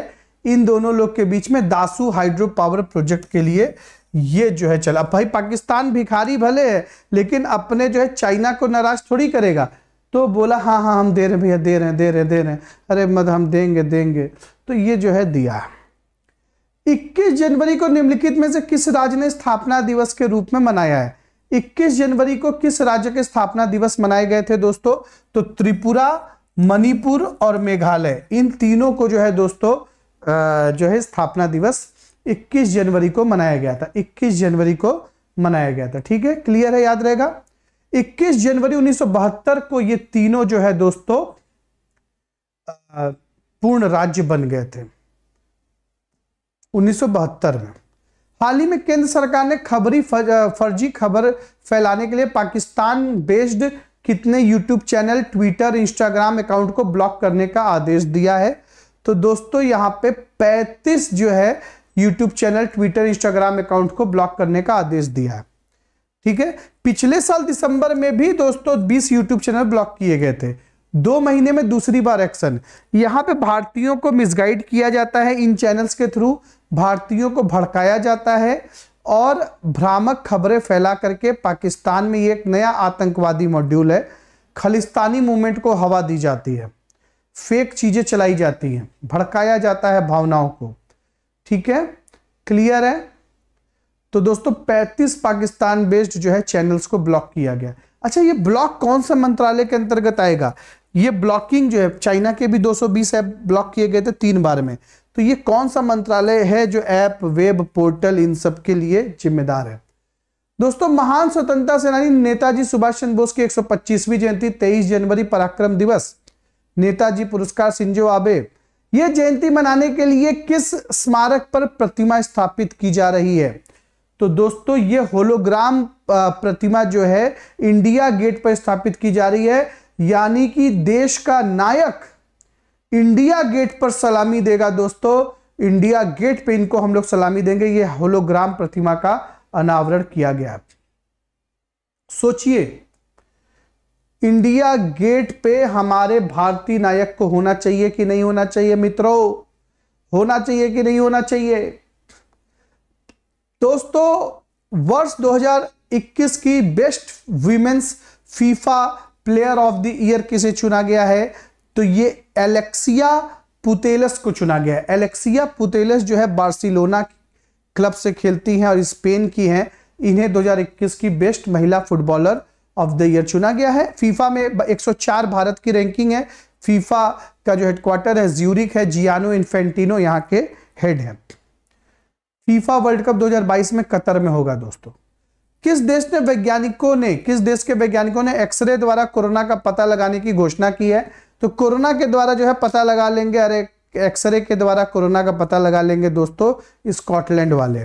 इन दोनों लोग के बीच में दासू हाइड्रो पावर प्रोजेक्ट के लिए ये जो है चला भाई पाकिस्तान भिखारी भले है लेकिन अपने जो है चाइना को नाराज थोड़ी करेगा तो बोला हाँ हाँ हम दे रहे भैया दे रहे हैं दे रहे दे रहे हैं अरे मत हम देंगे देंगे तो ये जो है दिया 21 जनवरी को निम्नलिखित में से किस राज्य ने स्थापना दिवस के रूप में मनाया है 21 जनवरी को किस राज्य के स्थापना दिवस मनाए गए थे दोस्तों तो त्रिपुरा मणिपुर और मेघालय इन तीनों को जो है दोस्तों जो है स्थापना दिवस 21 जनवरी को मनाया गया था 21 जनवरी को मनाया गया था ठीक है क्लियर है याद रहेगा 21 जनवरी 1972 को ये तीनों जो है दोस्तों पूर्ण राज्य बन गए थे उन्नीस में हाल ही में केंद्र सरकार ने खबरी फर्जी खबर फैलाने के लिए पाकिस्तान बेस्ड कितने YouTube channel Twitter Instagram account को ब्लॉक करने का आदेश दिया है तो दोस्तों यहाँ पे 35 जो है YouTube channel Twitter Instagram account को ब्लॉक करने का आदेश दिया है ठीक है पिछले साल दिसंबर में भी दोस्तों 20 यूट्यूब चैनल ब्लॉक किए गए थे दो महीने में दूसरी बार एक्शन यहाँ पे भारतीयों को मिसगाइड किया जाता है इन चैनल्स के थ्रू भारतीयों को भड़काया जाता है और भ्रामक खबरें फैला करके पाकिस्तान में ये एक नया आतंकवादी मॉड्यूल है खालिस्तानी मूवमेंट को हवा दी जाती है फेक चीज़ें चलाई जाती हैं भड़काया जाता है भावनाओं को ठीक है क्लियर है तो दोस्तों 35 पाकिस्तान बेस्ड जो है चैनल्स को ब्लॉक किया गया अच्छा ये ब्लॉक कौन सा मंत्रालय के अंतर्गत आएगा ये ब्लॉकिंग जो है चाइना के भी 220 ऐप ब्लॉक किए गए थे तीन बार में तो ये कौन सा मंत्रालय है जो ऐप वेब पोर्टल इन सब के लिए जिम्मेदार है दोस्तों महान स्वतंत्रता सेनानी नेताजी सुभाष चंद्र बोस की 125वीं जयंती 23 जनवरी पराक्रम दिवस नेताजी पुरस्कार सिंजो आबे ये जयंती मनाने के लिए किस स्मारक पर प्रतिमा स्थापित की जा रही है तो दोस्तों ये होलोग्राम प्रतिमा जो है इंडिया गेट पर स्थापित की जा रही है यानी कि देश का नायक इंडिया गेट पर सलामी देगा दोस्तों इंडिया गेट पे इनको हम लोग सलामी देंगे ये होलोग्राम प्रतिमा का अनावरण किया गया सोचिए इंडिया गेट पे हमारे भारतीय नायक को होना चाहिए कि नहीं होना चाहिए मित्रों होना चाहिए कि नहीं होना चाहिए दोस्तों वर्ष 2021 की best women's FIFA player of the year किसे चुना गया है तो ये एलेक्सिया पुतेलस को चुना गया है एलेक्सिया पुतेलस जो है बार्सिलोना क्लब से खेलती हैं और स्पेन की हैं इन्हें 2021 की बेस्ट महिला फुटबॉलर ऑफ द ईयर चुना गया है फीफा में 104 भारत की रैंकिंग है फीफा का जो हेडक्वार्टर है ज्यूरिक है जियानो इन्फेंटिनो यहाँ के हेड हैं फीफा वर्ल्ड कप 2022 में कतर में होगा दोस्तों किस देश ने वैज्ञानिकों ने किस देश के वैज्ञानिकों ने एक्सरे द्वारा कोरोना का पता लगाने की घोषणा की है तो कोरोना के द्वारा जो है पता लगा लेंगे अरे एक्सरे के द्वारा कोरोना का पता लगा लेंगे दोस्तों स्कॉटलैंड वाले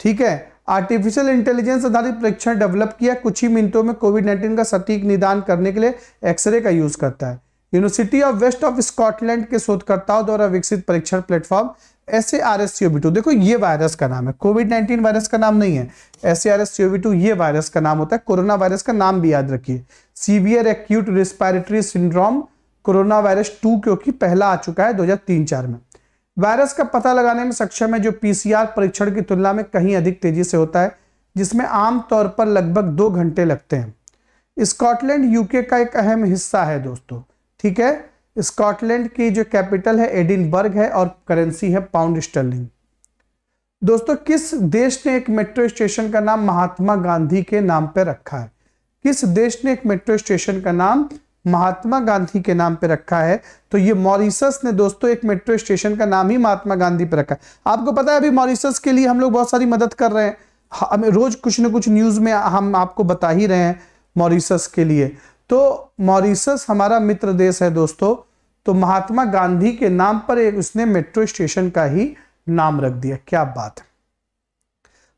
ठीक है आर्टिफिशियल इंटेलिजेंस आधारित परीक्षण डेवलप किया कुछ ही मिनटों में कोविड नाइन्टीन का सटीक निदान करने के लिए एक्सरे का यूज करता है University of West of Scotland के शोधकर्ताओं द्वारा विकसित परीक्षण platform S A R S CoV two देखो ये वायरस का नाम है कोविड नाइनटीन वायरस का नाम नहीं है S A R S CoV two ये वायरस का नाम होता है कोरोना वायरस का नाम भी याद रखिए severe acute respiratory syndrome corona virus two क्योंकि पहला आ चुका है 2003-4 में वायरस का पता लगाने में सक्षम है जो पीसीआर परीक्षण की तुलना में कहीं अधिक तेजी से होता है जिसमें आमतौर पर लगभग दो घंटे लगते हैं स्कॉटलैंड यूके का एक अहम हिस्सा है दोस्तों ठीक है स्कॉटलैंड की जो कैपिटल है एडिनबर्ग है और करेंसी है पाउंड स्टर्लिंग दोस्तों किस देश ने एक मेट्रो स्टेशन का नाम महात्मा गांधी के नाम पर रखा है किस देश ने एक मेट्रो स्टेशन का नाम महात्मा गांधी के नाम पर रखा है तो ये मॉरिसस ने दोस्तों एक मेट्रो स्टेशन का नाम ही महात्मा गांधी पर रखा है आपको पता है अभी मॉरिसस के लिए हम लोग बहुत सारी मदद कर रहे हैं हाँ, हम रोज कुछ ना कुछ न्यूज़ में हम आपको बता ही रहे हैं मॉरिसस के लिए तो मॉरिसस हमारा मित्र देश है दोस्तों तो महात्मा गांधी के नाम पर एक उसने मेट्रो स्टेशन का ही नाम रख दिया क्या बात है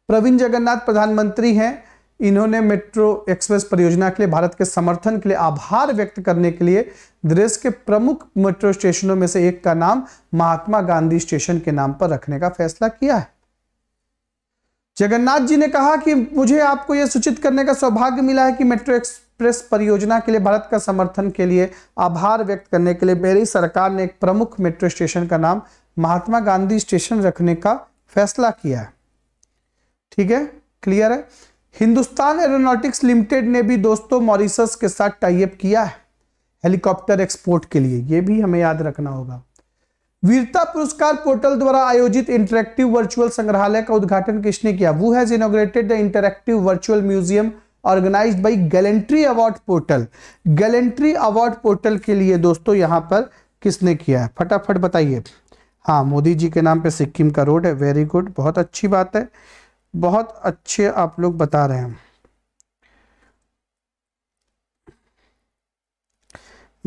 प्रवीण जगन्नाथ प्रधानमंत्री हैं इन्होंने मेट्रो एक्सप्रेस परियोजना के लिए भारत के समर्थन के लिए आभार व्यक्त करने के लिए देश के प्रमुख मेट्रो स्टेशनों में से एक का नाम महात्मा गांधी स्टेशन के नाम पर रखने का फैसला किया है जगन्नाथ जी ने कहा कि मुझे आपको यह सूचित करने का सौभाग्य मिला है कि मेट्रो एक्स प्रेस परियोजना के लिए भारत का समर्थन के लिए आभार व्यक्त करने के लिए मेरी सरकार ने एक प्रमुख मेट्रो स्टेशन का नाम महात्मा गांधी स्टेशन रखने का फैसला किया है ठीक है क्लियर है हिंदुस्तान एरोनॉटिक्स लिमिटेड ने भी दोस्तों मॉरिसस के साथ टाइप किया है हेलीकॉप्टर एक्सपोर्ट के लिए यह भी हमें याद रखना होगा वीरता पुरस्कार पोर्टल द्वारा आयोजित इंटरेक्टिव वर्चुअल संग्रहालय का उद्घाटन किसने किया वो है inaugurated the interactive virtual museum organise by gallantry award portal gallantry award portal के लिए दोस्तों यहाँ पर किसने किया है फटाफट बताइए हाँ मोदी जी के नाम पे सिक्किम का रोड है वेरी गुड बहुत अच्छी बात है बहुत अच्छे आप लोग बता रहे हैं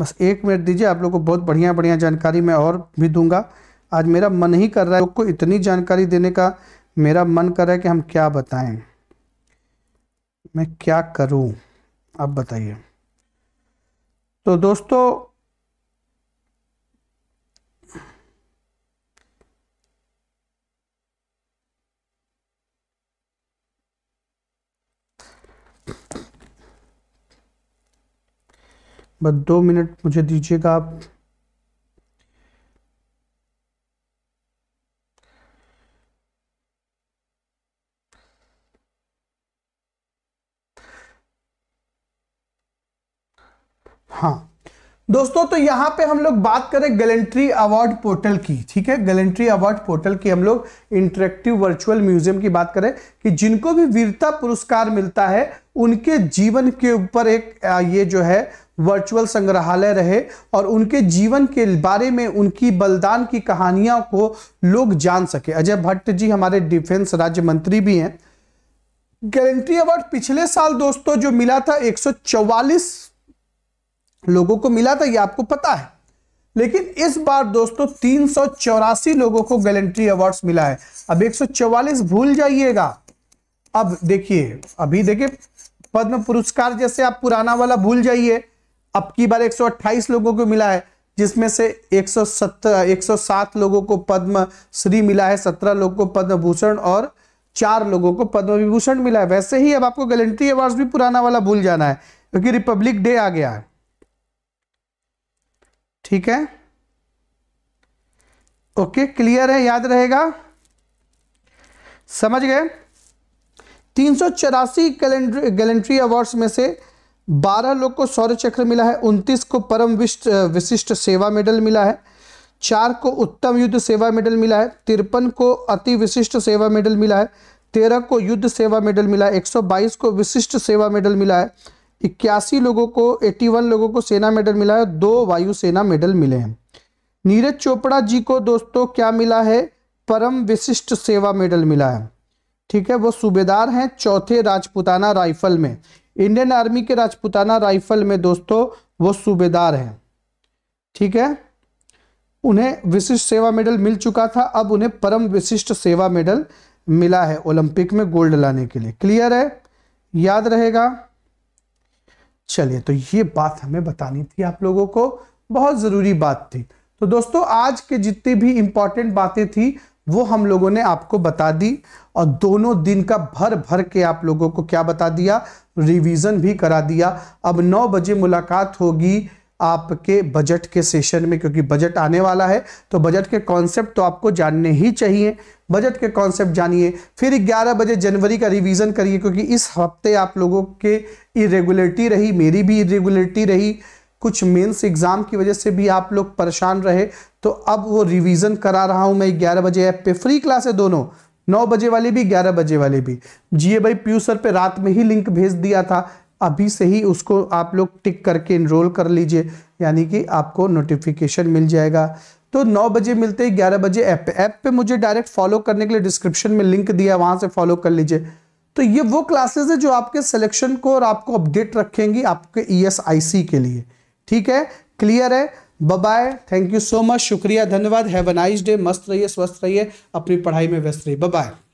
बस एक मिनट दीजिए आप लोग को बहुत बढ़िया बढ़िया जानकारी मैं और भी दूंगा आज मेरा मन ही कर रहा है लोग को इतनी जानकारी देने का मेरा मन कर रहा है कि हम क्या बताएं मैं क्या करूं आप बताइए तो दोस्तों बस दो मिनट मुझे दीजिएगा आप हाँ दोस्तों तो यहाँ पे हम लोग बात करें गैलेंट्री अवार्ड पोर्टल की ठीक है गैलेंट्री अवार्ड पोर्टल की हम लोग इंटरेक्टिव वर्चुअल म्यूजियम की बात करें कि जिनको भी वीरता पुरस्कार मिलता है उनके जीवन के ऊपर एक ये जो है वर्चुअल संग्रहालय रहे और उनके जीवन के बारे में उनकी बलिदान की कहानियों को लोग जान सके अजय भट्ट जी हमारे डिफेंस राज्य मंत्री भी हैं गैलेंट्री अवार्ड पिछले साल दोस्तों जो मिला था एक लोगों को मिला था ये आपको पता है लेकिन इस बार दोस्तों तीन लोगों को गैलेंट्री अवार्ड मिला है अब एक भूल जाइएगा अब देखिए अभी देखिए पद्म पुरस्कार जैसे आप पुराना वाला भूल जाइए अब की बार 128 लोगों को मिला है जिसमें से 170 107 लोगों को पद्म श्री मिला है 17 लोगों को पद्म भूषण और चार लोगों को पद्म विभूषण मिला है वैसे ही अब आपको गैलेंट्री अवार्ड भी पुराना वाला भूल जाना है क्योंकि रिपब्लिक डे आ गया है ठीक है ओके क्लियर है याद रहेगा समझ गए तीन सौ चौरासी कैलेंड्री गैलेंट्री अवार्ड्स में से बारह लोग को सौर्य चक्र मिला है उनतीस को परम विष्ट विशिष्ट सेवा मेडल मिला है चार को उत्तम युद्ध सेवा मेडल मिला है तिरपन को अति विशिष्ट सेवा मेडल मिला है तेरह को युद्ध सेवा मेडल मिला है एक सौ बाईस को विशिष्ट सेवा मेडल मिला है इक्यासी लोगों को 81 लोगों को सेना मेडल मिला है दो वायुसेना मेडल मिले हैं नीरज चोपड़ा जी को दोस्तों क्या मिला है परम विशिष्ट सेवा मेडल मिला है ठीक है वो सूबेदार हैं चौथे राजपुताना राइफल में इंडियन आर्मी के राजपुताना राइफल में दोस्तों वो सूबेदार हैं ठीक है उन्हें विशिष्ट सेवा मेडल मिल चुका था अब उन्हें परम विशिष्ट सेवा मेडल मिला है ओलंपिक में गोल्ड लाने के लिए क्लियर है याद रहेगा चलिए तो ये बात हमें बतानी थी आप लोगों को बहुत ज़रूरी बात थी तो दोस्तों आज के जितनी भी इम्पॉर्टेंट बातें थी वो हम लोगों ने आपको बता दी और दोनों दिन का भर भर के आप लोगों को क्या बता दिया रिवीजन भी करा दिया अब नौ बजे मुलाकात होगी आपके बजट के सेशन में क्योंकि बजट आने वाला है तो बजट के कॉन्सेप्ट तो आपको जानने ही चाहिए बजट के कॉन्सेप्ट जानिए फिर 11 बजे जनवरी का रिवीजन करिए क्योंकि इस हफ्ते आप लोगों के इरेगुलरिटी रही मेरी भी इरेगुलरिटी रही कुछ मेंस एग्ज़ाम की वजह से भी आप लोग परेशान रहे तो अब वो रिविज़न करा रहा हूँ मैं ग्यारह बजे ऐप पर फ्री क्लास है दोनों नौ बजे वाले भी ग्यारह बजे वाले भी जी भाई पी सर पे रात में ही लिंक भेज दिया था अभी से ही उसको आप लोग टिक करके इनरोल कर लीजिए यानी कि आपको नोटिफिकेशन मिल जाएगा तो 9 बजे मिलते ही 11 बजे ऐप पे ऐप पे मुझे डायरेक्ट फॉलो करने के लिए डिस्क्रिप्शन में लिंक दिया वहाँ से फॉलो कर लीजिए तो ये वो क्लासेस है जो आपके सिलेक्शन को और आपको अपडेट रखेंगी आपके ई e के लिए ठीक है क्लियर है bye thank you so much शुक्रिया धन्यवाद हैव अ नाइस डे मस्त रहिए स्वस्थ रहिए अपनी पढ़ाई में व्यस्त रहिए बाय